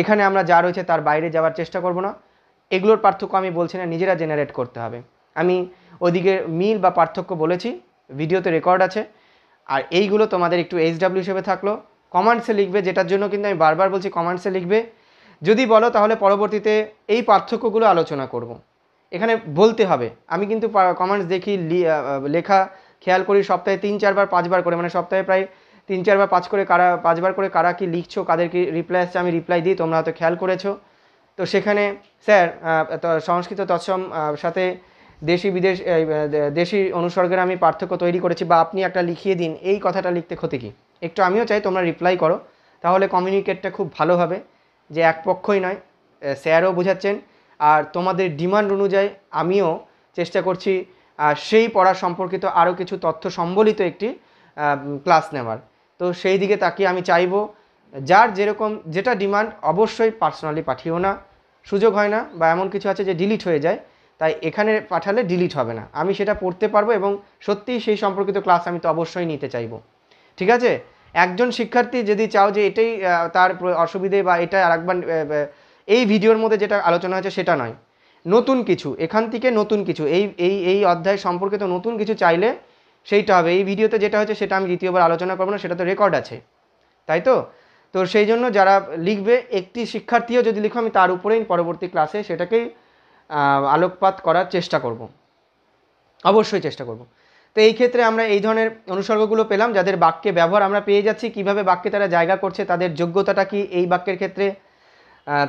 এখানে আমরা যা রয়েছে তার বাইরে যাওয়ার চেষ্টা করব না এগুলোর পার্থক্য আমি বলছি না নিজেরা জেনারেট করতে হবে আমি ওদিকে মিল বা পার্থক্য বলেছি ভিডিওতে রেকর্ড আছে আর এইগুলো তোমাদের একটু এইচডাব্লিউ হিসেবে থাকলো কমান্ডসে লিখবে যেটার জন্য কিন্তু আমি বারবার বলছি কমান্ডসে লিখবে যদি বলো তাহলে পরবর্তীতে এই পার্থক্যগুলো আলোচনা করব। এখানে বলতে হবে আমি কিন্তু কমান্ডস দেখি লেখা খেয়াল করি সপ্তাহে তিন চারবার পাঁচবার করে মানে সপ্তাহে প্রায় তিন চারবার পাঁচ করে কারা পাঁচবার করে কারা কি লিখছো কাদের কি রিপ্লাই আসছে আমি রিপ্লাই দিই তোমরা হয়তো খেয়াল করেছো তো সেখানে স্যার সংস্কৃত তৎসম সাথে দেশি বিদেশ দেশি অনুসর্গের আমি পার্থক্য তৈরি করেছি বা আপনি একটা লিখিয়ে দিন এই কথাটা লিখতে ক্ষতি কী একটু আমিও চাই তোমরা রিপ্লাই করো তাহলে কমিউনিকেটটা খুব ভালো হবে যে এক পক্ষই নয় স্যারও বোঝাচ্ছেন আর তোমাদের ডিমান্ড অনুযায়ী আমিও চেষ্টা করছি সেই পড়া সম্পর্কিত আরও কিছু তথ্য সম্বলিত একটি ক্লাস নেওয়ার তো সেই দিকে তাকিয়ে আমি চাইবো যার যেরকম যেটা ডিমান্ড অবশ্যই পার্সোনালি পাঠিও না সুযোগ হয় না বা এমন কিছু আছে যে ডিলিট হয়ে যায় তাই এখানে পাঠালে ডিলিট হবে না আমি সেটা পড়তে পারবো এবং সত্যিই সেই সম্পর্কিত ক্লাস আমি তো অবশ্যই নিতে চাইবো ঠিক আছে একজন শিক্ষার্থী যদি চাও যে এটাই তার অসুবিধে বা এটা আরেকবার এই ভিডিওর মধ্যে যেটা আলোচনা হয়েছে সেটা নয় নতুন কিছু এখান থেকে নতুন কিছু এই এই এই অধ্যায় সম্পর্কিত নতুন কিছু চাইলে সেইটা হবে এই ভিডিওতে যেটা হচ্ছে সেটা আমি দ্বিতীয়বার আলোচনা করবো না সেটা তো রেকর্ড আছে তাই তো তো সেই জন্য যারা লিখবে একটি শিক্ষার্থীও যদি লিখো আমি তার উপরেই পরবর্তী ক্লাসে সেটাকেই আলোকপাত করার চেষ্টা করব অবশ্যই চেষ্টা করব তো এই ক্ষেত্রে আমরা এই ধরনের অনুসর্গগুলো পেলাম যাদের বাক্যে ব্যবহার আমরা পেয়ে যাচ্ছি কিভাবে বাক্যে তারা জায়গা করছে তাদের যোগ্যতাটা কি এই বাক্যের ক্ষেত্রে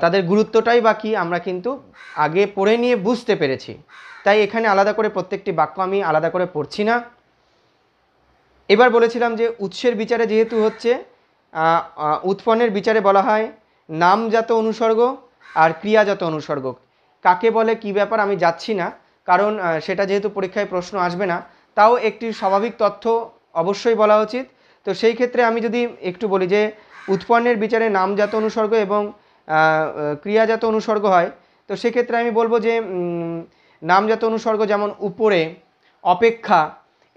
তাদের গুরুত্বটাই বা কী আমরা কিন্তু আগে পড়ে নিয়ে বুঝতে পেরেছি তাই এখানে আলাদা করে প্রত্যেকটি বাক্য আমি আলাদা করে পড়ছি না এবার বলেছিলাম যে উৎসের বিচারে যেহেতু হচ্ছে উৎপন্নের বিচারে বলা হয় নামজাত অনুসর্গ আর ক্রিয়াজাত অনুসর্গ কাকে বলে কি ব্যাপার আমি যাচ্ছি না কারণ সেটা যেহেতু পরীক্ষায় প্রশ্ন আসবে না তাও একটি স্বাভাবিক তথ্য অবশ্যই বলা উচিত তো সেই ক্ষেত্রে আমি যদি একটু বলি যে উৎপন্নের বিচারে নামজাত অনুসর্গ এবং ক্রিয়াজাত অনুসর্গ হয় তো সেক্ষেত্রে আমি বলবো যে নামজাত অনুসর্গ যেমন উপরে অপেক্ষা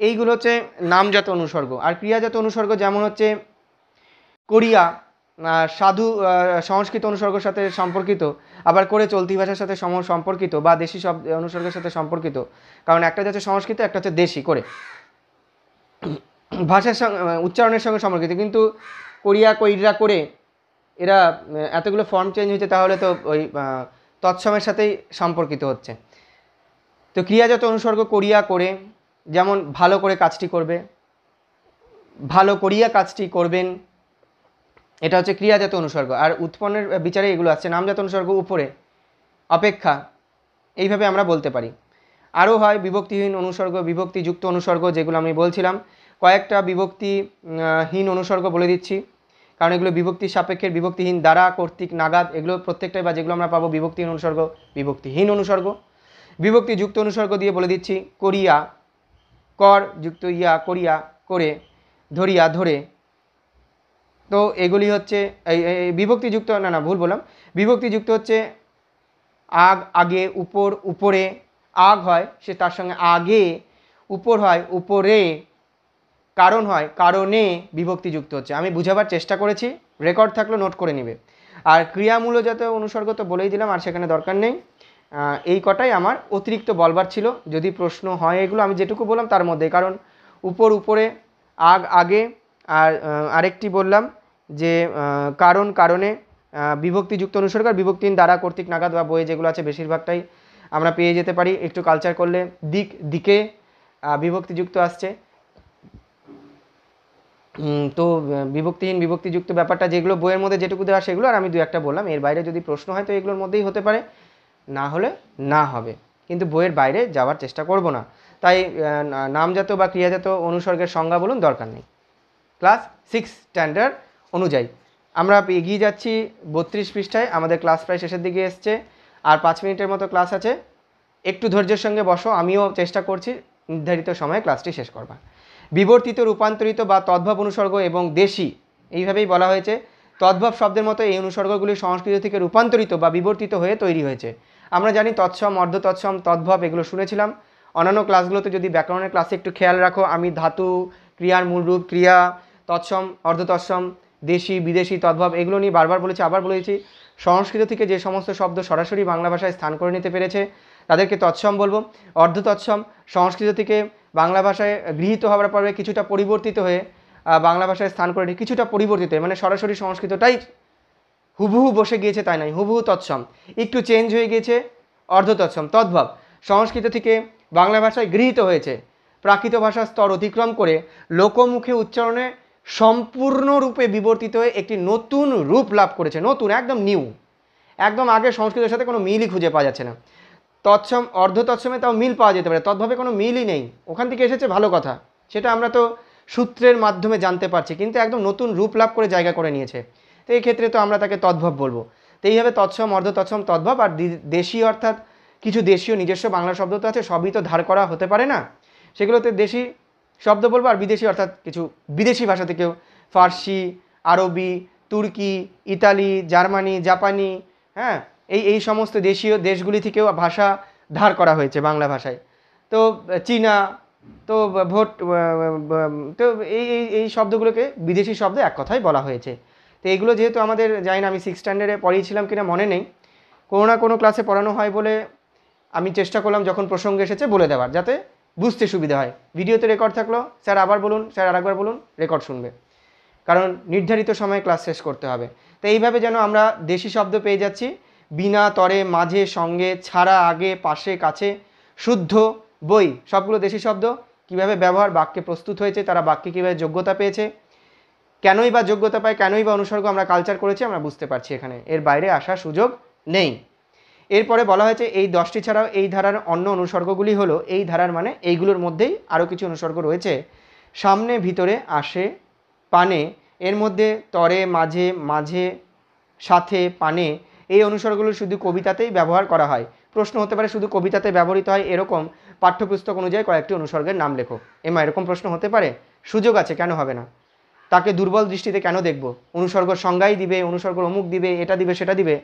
এইগুলো হচ্ছে নামজাত অনুসর্গ আর ক্রিয়াজাত অনুসর্গ যেমন হচ্ছে কোরিয়া সাধু সংস্কৃত অনুসর্গের সাথে সম্পর্কিত আবার করে চলতি ভাষার সাথে সম সম্পর্কিত বা দেশি সব অনুসর্গের সাথে সম্পর্কিত কারণ একটা হচ্ছে সংস্কৃত একটা হচ্ছে দেশি করে ভাষার সঙ্গে উচ্চারণের সঙ্গে সম্পর্কিত কিন্তু কোরিয়া কইরা করে এরা এতগুলো ফর্ম চেঞ্জ হয়েছে তাহলে তো ওই তৎসমের সাথেই সম্পর্কিত হচ্ছে তো ক্রিয়াজাত অনুসর্গ কোরিয়া করে যেমন ভালো করে কাজটি করবে ভালো করিয়া কাজটি করবেন এটা হচ্ছে ক্রিয়াজাত অনুসর্গ আর উৎপন্নের বিচারে এগুলো আছে নামজাত অনুসর্গ উপরে অপেক্ষা এইভাবে আমরা বলতে পারি আরও হয় বিভক্তিহীন অনুসর্গ বিভক্তিযুক্ত অনুসর্গ যেগুলো আমি বলছিলাম কয়েকটা বিভক্তিহীন অনুসর্গ বলে দিচ্ছি কারণ এগুলো বিভক্তির সাপেক্ষের বিভক্তিহীন দ্বারা কর্তৃক নাগাদ এগুলো প্রত্যেকটাই বা যেগুলো আমরা পাবো বিভক্তিহীন অনুসর্গ বিভক্তিহীন অনুসর্গ বিভক্তিযুক্ত অনুসর্গ দিয়ে বলে দিচ্ছি করিয়া কর যুক্ত ইয়া করিয়া করে ধরিয়া ধরে তো এগুলি হচ্ছে বিভক্তিযুক্ত না না ভুল বললাম বিভক্তিযুক্ত হচ্ছে আগ আগে উপর উপরে আগ হয় সে তার সঙ্গে আগে উপর হয় উপরে কারণ হয় কারণে বিভক্তিযুক্ত হচ্ছে আমি বুঝাবার চেষ্টা করেছি রেকর্ড থাকলে নোট করে নেবে আর ক্রিয়ামূল্য যাতে অনুসর্গ তো বলেই দিলাম আর সেখানে দরকার নেই এই কটাই আমার অতিরিক্ত বলবার ছিল যদি প্রশ্ন হয় এগুলো আমি যেটুকু বললাম তার মধ্যে কারণ উপর উপরে আগ আগে আর আরেকটি বললাম যে কারণ কারণে বিভক্তিযুক্ত অনুসর্গ আর বিভক্তিহীন দ্বারা কর্তৃক নাগাদ বা বইয়ে যেগুলো আছে বেশিরভাগটাই আমরা পেয়ে যেতে পারি একটু কালচার করলে দিক দিকে বিভক্তিযুক্ত আসছে তো বিভক্তিহীন বিভক্তিযুক্ত ব্যাপারটা যেগুলো বইয়ের মধ্যে যেটুকু দেওয়া সেগুলো আর আমি দু একটা বললাম এর বাইরে যদি প্রশ্ন হয় তো এগুলোর মধ্যেই হতে পারে না হলে না হবে কিন্তু বইয়ের বাইরে যাওয়ার চেষ্টা করব না তাই নামজাত বা ক্রিয়াজাত অনুসর্গের সংজ্ঞা বলুন দরকার নেই ক্লাস সিক্স স্ট্যান্ডার্ড অনুযায়ী আমরা এগিয়ে যাচ্ছি বত্রিশ পৃষ্ঠায় আমাদের ক্লাস প্রায় শেষের দিকে এসছে আর পাঁচ মিনিটের মতো ক্লাস আছে একটু ধৈর্যের সঙ্গে বসো আমিও চেষ্টা করছি নির্ধারিত সময়ে ক্লাসটি শেষ করবার বিবর্তিত রূপান্তরিত বা তদ্ভব অনুসর্গ এবং দেশি এইভাবেই বলা হয়েছে তদ্ভব শব্দের মতো এই অনুসর্গগুলি সংস্কৃত থেকে রূপান্তরিত বা বিবর্তিত হয়ে তৈরি হয়েছে আমরা জানি তৎসম অর্ধ তৎসম তদ্ভব এগুলো শুনেছিলাম অন্যান্য ক্লাসগুলোতে যদি ব্যাকরণের ক্লাসে একটু খেয়াল রাখো আমি ধাতু ক্রিয়ার মূল রূপ ক্রিয়া তৎসম অর্ধতৎসম দেশি বিদেশি তদ্ভব এগুলো নিয়ে বারবার বলেছি আবার বলেছি সংস্কৃত থেকে যে সমস্ত শব্দ সরাসরি বাংলা ভাষায় স্থান করে নিতে পেরেছে তাদেরকে তৎসম বলবো অর্ধতৎসম সংস্কৃত থেকে বাংলা ভাষায় গৃহীত হওয়ার পরে কিছুটা পরিবর্তিত হয়ে বাংলা ভাষায় স্থান করে কিছুটা পরিবর্তিত হয়ে মানে সরাসরি সংস্কৃতটাই হুবহু বসে গিয়েছে তাই নয় হুবহু তৎসম একটু চেঞ্জ হয়ে গিয়েছে অর্ধতৎসম তদ্ভব সংস্কৃত থেকে বাংলা ভাষায় গৃহীত হয়েছে প্রাকৃত ভাষার স্তর অতিক্রম করে লোকমুখে উচ্চারণে সম্পূর্ণরূপে বিবর্তিত হয়ে একটি নতুন রূপ লাভ করেছে নতুন একদম নিউ একদম আগে সংস্কৃতির সাথে কোনো মিলই খুঁজে পাওয়া যাচ্ছে না তৎসম অর্ধ তৎসমে তাও মিল পাওয়া যেতে পারে তৎভাবে কোনো মিলই নেই ওখান থেকে এসেছে ভালো কথা সেটা আমরা তো সূত্রের মাধ্যমে জানতে পারছি কিন্তু একদম নতুন রূপ লাভ করে জায়গা করে নিয়েছে তো এই ক্ষেত্রে তো আমরা তাকে তদ্ভব বলবো তো এইভাবে তৎসম অর্ধ তৎসম তদ্ভব আর দেশি অর্থাৎ কিছু দেশীয় নিজস্ব বাংলা শব্দ তো আছে সবই তো ধার করা হতে পারে না সেগুলোতে দেশি শব্দ বলবো আর বিদেশি অর্থাৎ কিছু বিদেশি ভাষা থেকেও ফার্সি আরবি তুর্কি ইতালি জার্মানি জাপানি হ্যাঁ এই এই সমস্ত দেশীয় দেশগুলি থেকেও ভাষা ধার করা হয়েছে বাংলা ভাষায় তো চীনা তো ভোট তো এই এই এই শব্দগুলোকে বিদেশি শব্দ এক কথায় বলা হয়েছে তো এইগুলো যেহেতু আমাদের জানি না আমি সিক্স স্ট্যান্ডার্ডে পড়িয়েছিলাম কিনা মনে নেই কোনো না কোনো ক্লাসে পড়ানো হয় বলে আমি চেষ্টা করলাম যখন প্রসঙ্গে এসেছে বলে দেওয়ার যাতে বুঝতে সুবিধা হয় ভিডিওতে রেকর্ড থাকলো স্যার আবার বলুন স্যার আরেকবার বলুন রেকর্ড শুনবে কারণ নির্ধারিত সময়ে ক্লাস শেষ করতে হবে তো এইভাবে যেন আমরা দেশি শব্দ পেয়ে যাচ্ছি বিনা তরে মাঝে সঙ্গে ছাড়া আগে পাশে কাছে শুদ্ধ বই সবগুলো দেশি শব্দ কিভাবে ব্যবহার বাক্যে প্রস্তুত হয়েছে তারা বাক্যে কীভাবে যোগ্যতা পেয়েছে কেনই বা যোগ্যতা পায় কেনই বা অনুসর্গ আমরা কালচার করেছি আমরা বুঝতে পারছি এখানে এর বাইরে আসার সুযোগ নেই এরপরে বলা হয়েছে এই দশটি ছাড়াও এই ধারার অন্য অনুসর্গগুলি হলো এই ধারার মানে এইগুলোর মধ্যেই আরও কিছু অনুসর্গ রয়েছে সামনে ভিতরে আসে পানে এর মধ্যে তরে মাঝে মাঝে সাথে পানে এই অনুসর্গগুলো শুধু কবিতাতেই ব্যবহার করা হয় প্রশ্ন হতে পারে শুধু কবিতাতে ব্যবহৃত হয় এরকম পাঠ্যপুস্তক অনুযায়ী কয়েকটি অনুসর্গের নাম লেখো এমা এরকম প্রশ্ন হতে পারে সুযোগ আছে কেন হবে না তাকে দুর্বল দৃষ্টিতে কেন দেখব অনুসর্গ সংজ্ঞাই দিবে অনুসর্গ অমুক দিবে এটা দিবে সেটা দিবে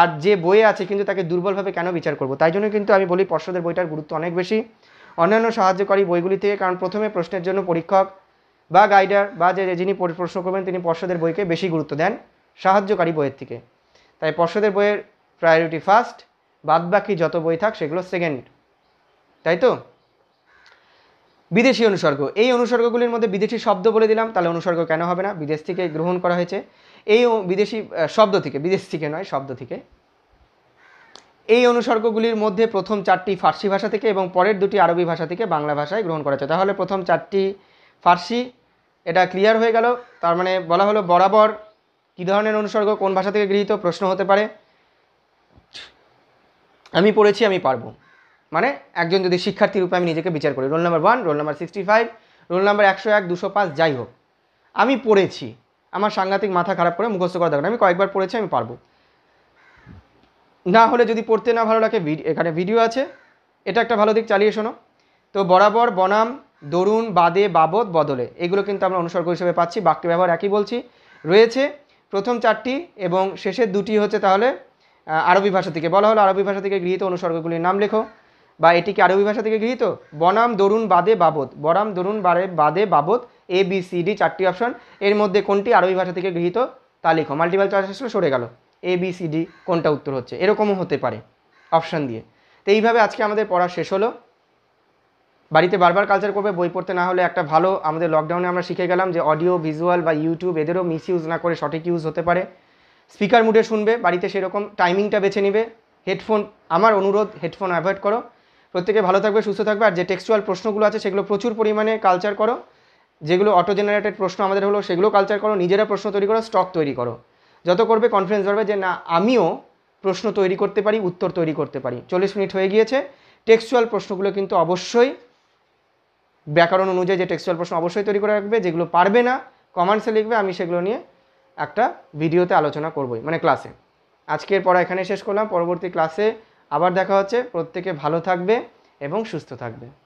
আর যে বইয়ে আছে কিন্তু তাকে দুর্বলভাবে কেন বিচার করব তাই জন্য কিন্তু আমি বলি পর্ষদের বইটার গুরুত্ব অনেক বেশি অন্যান্য সাহায্যকারী বইগুলি থেকে কারণ প্রথমে প্রশ্নের জন্য পরীক্ষক বা গাইডার বা যে যিনি প্রশ্ন করবেন তিনি পর্ষদের বইকে বেশি গুরুত্ব দেন সাহায্যকারী বইয়ের থেকে তাই পর্ষদের বইয়ের প্রায়োরিটি ফার্স্ট বাদ বাকি যত বই থাক সেগুলো সেকেন্ড তাই তো বিদেশি অনুসর্গ এই অনুসর্গগুলির মধ্যে বিদেশি শব্দ বলে দিলাম তাহলে অনুসর্গ কেন হবে না বিদেশ থেকে গ্রহণ করা হয়েছে এই বিদেশি শব্দ থেকে বিদেশ থেকে নয় শব্দ থেকে এই অনুসর্গগুলির মধ্যে প্রথম চারটি ফার্সি ভাষা থেকে এবং পরের দুটি আরবি ভাষা থেকে বাংলা ভাষায় গ্রহণ করা হয়েছে তাহলে প্রথম চারটি ফার্সি এটা ক্লিয়ার হয়ে গেল তার মানে বলা হলো বরাবর কী ধরনের অনুসর্গ কোন ভাষা থেকে গৃহীত প্রশ্ন হতে পারে আমি পড়েছি আমি পারবো মানে একজন যদি শিক্ষার্থী রূপে আমি নিজেকে বিচার করি roll number one roll number sixty five roll number একশো এক দুশো পাঁচ যাই হোক আমি পড়েছি আমার সাংঘাতিক মাথা খারাপ করে মুখস্থ করা দরকার আমি কয়েকবার পড়েছি আমি পারবো না হলে যদি পড়তে না ভালো লাগে এখানে ভিডিও আছে এটা একটা ভালো দিক চালিয়ে শোনো তো বরাবর বনাম দরুন বাদে বাবদ বদলে এগুলো কিন্তু আমরা অনুসর্গ হিসেবে পাচ্ছি বাক্য ব্যবহার একই বলছি রয়েছে প্রথম চারটি এবং শেষের দুটি হচ্ছে তাহলে আরবি ভাষা থেকে বলা হলো আরবি ভাষা থেকে গৃহীত অনুসর্গগুলির নাম লেখো বা এটি কি আরবি ভাষা থেকে গৃহীত বনাম দরুন বাদে বাবদ বনাম দরুন বারে বাদে বাবদ এ বি সি ডি চারটি অপশন এর মধ্যে কোনটি আরবি ভাষা থেকে গৃহীত তা লিখো মাল্টিপাল চয়েস আসলে সরে গেল এ বি সি ডি কোনটা উত্তর হচ্ছে এরকমও হতে পারে অপশান দিয়ে তো এইভাবে আজকে আমাদের পড়া শেষ হলো বাড়িতে বারবার কালচার করবে বই পড়তে না হলে একটা ভালো আমাদের লকডাউনে আমরা শিখে গেলাম যে অডিও ভিজুয়াল বা ইউটিউব এদেরও মিস ইউজ না করে সঠিক ইউজ হতে পারে স্পিকার মুডে শুনবে বাড়িতে সেরকম টাইমিংটা বেছে নিবে হেডফোন আমার অনুরোধ হেডফোন অ্যাভয়েড করো প্রত্যেকে ভালো থাকবে সুস্থ থাকবে আর যে টেক্সচুয়াল প্রশ্নগুলো আছে সেগুলো প্রচুর পরিমাণে কালচার করো যেগুলো অটো জেনারেটেড প্রশ্ন আমাদের হলো সেগুলো কালচার করো নিজেরা প্রশ্ন তৈরি করো স্টক তৈরি করো যত করবে কনফিডেন্স বাড়বে যে না আমিও প্রশ্ন তৈরি করতে পারি উত্তর তৈরি করতে পারি চল্লিশ মিনিট হয়ে গিয়েছে টেক্সচুয়াল প্রশ্নগুলো কিন্তু অবশ্যই ব্যাকরণ অনুযায়ী যে টেক্সচুয়াল প্রশ্ন অবশ্যই তৈরি করে রাখবে যেগুলো পারবে না কমান্ডসে লিখবে আমি সেগুলো নিয়ে একটা ভিডিওতে আলোচনা করবই মানে ক্লাসে আজকের পড়া এখানে শেষ করলাম পরবর্তী ক্লাসে আবার দেখা হচ্ছে প্রত্যেকে ভালো থাকবে এবং সুস্থ থাকবে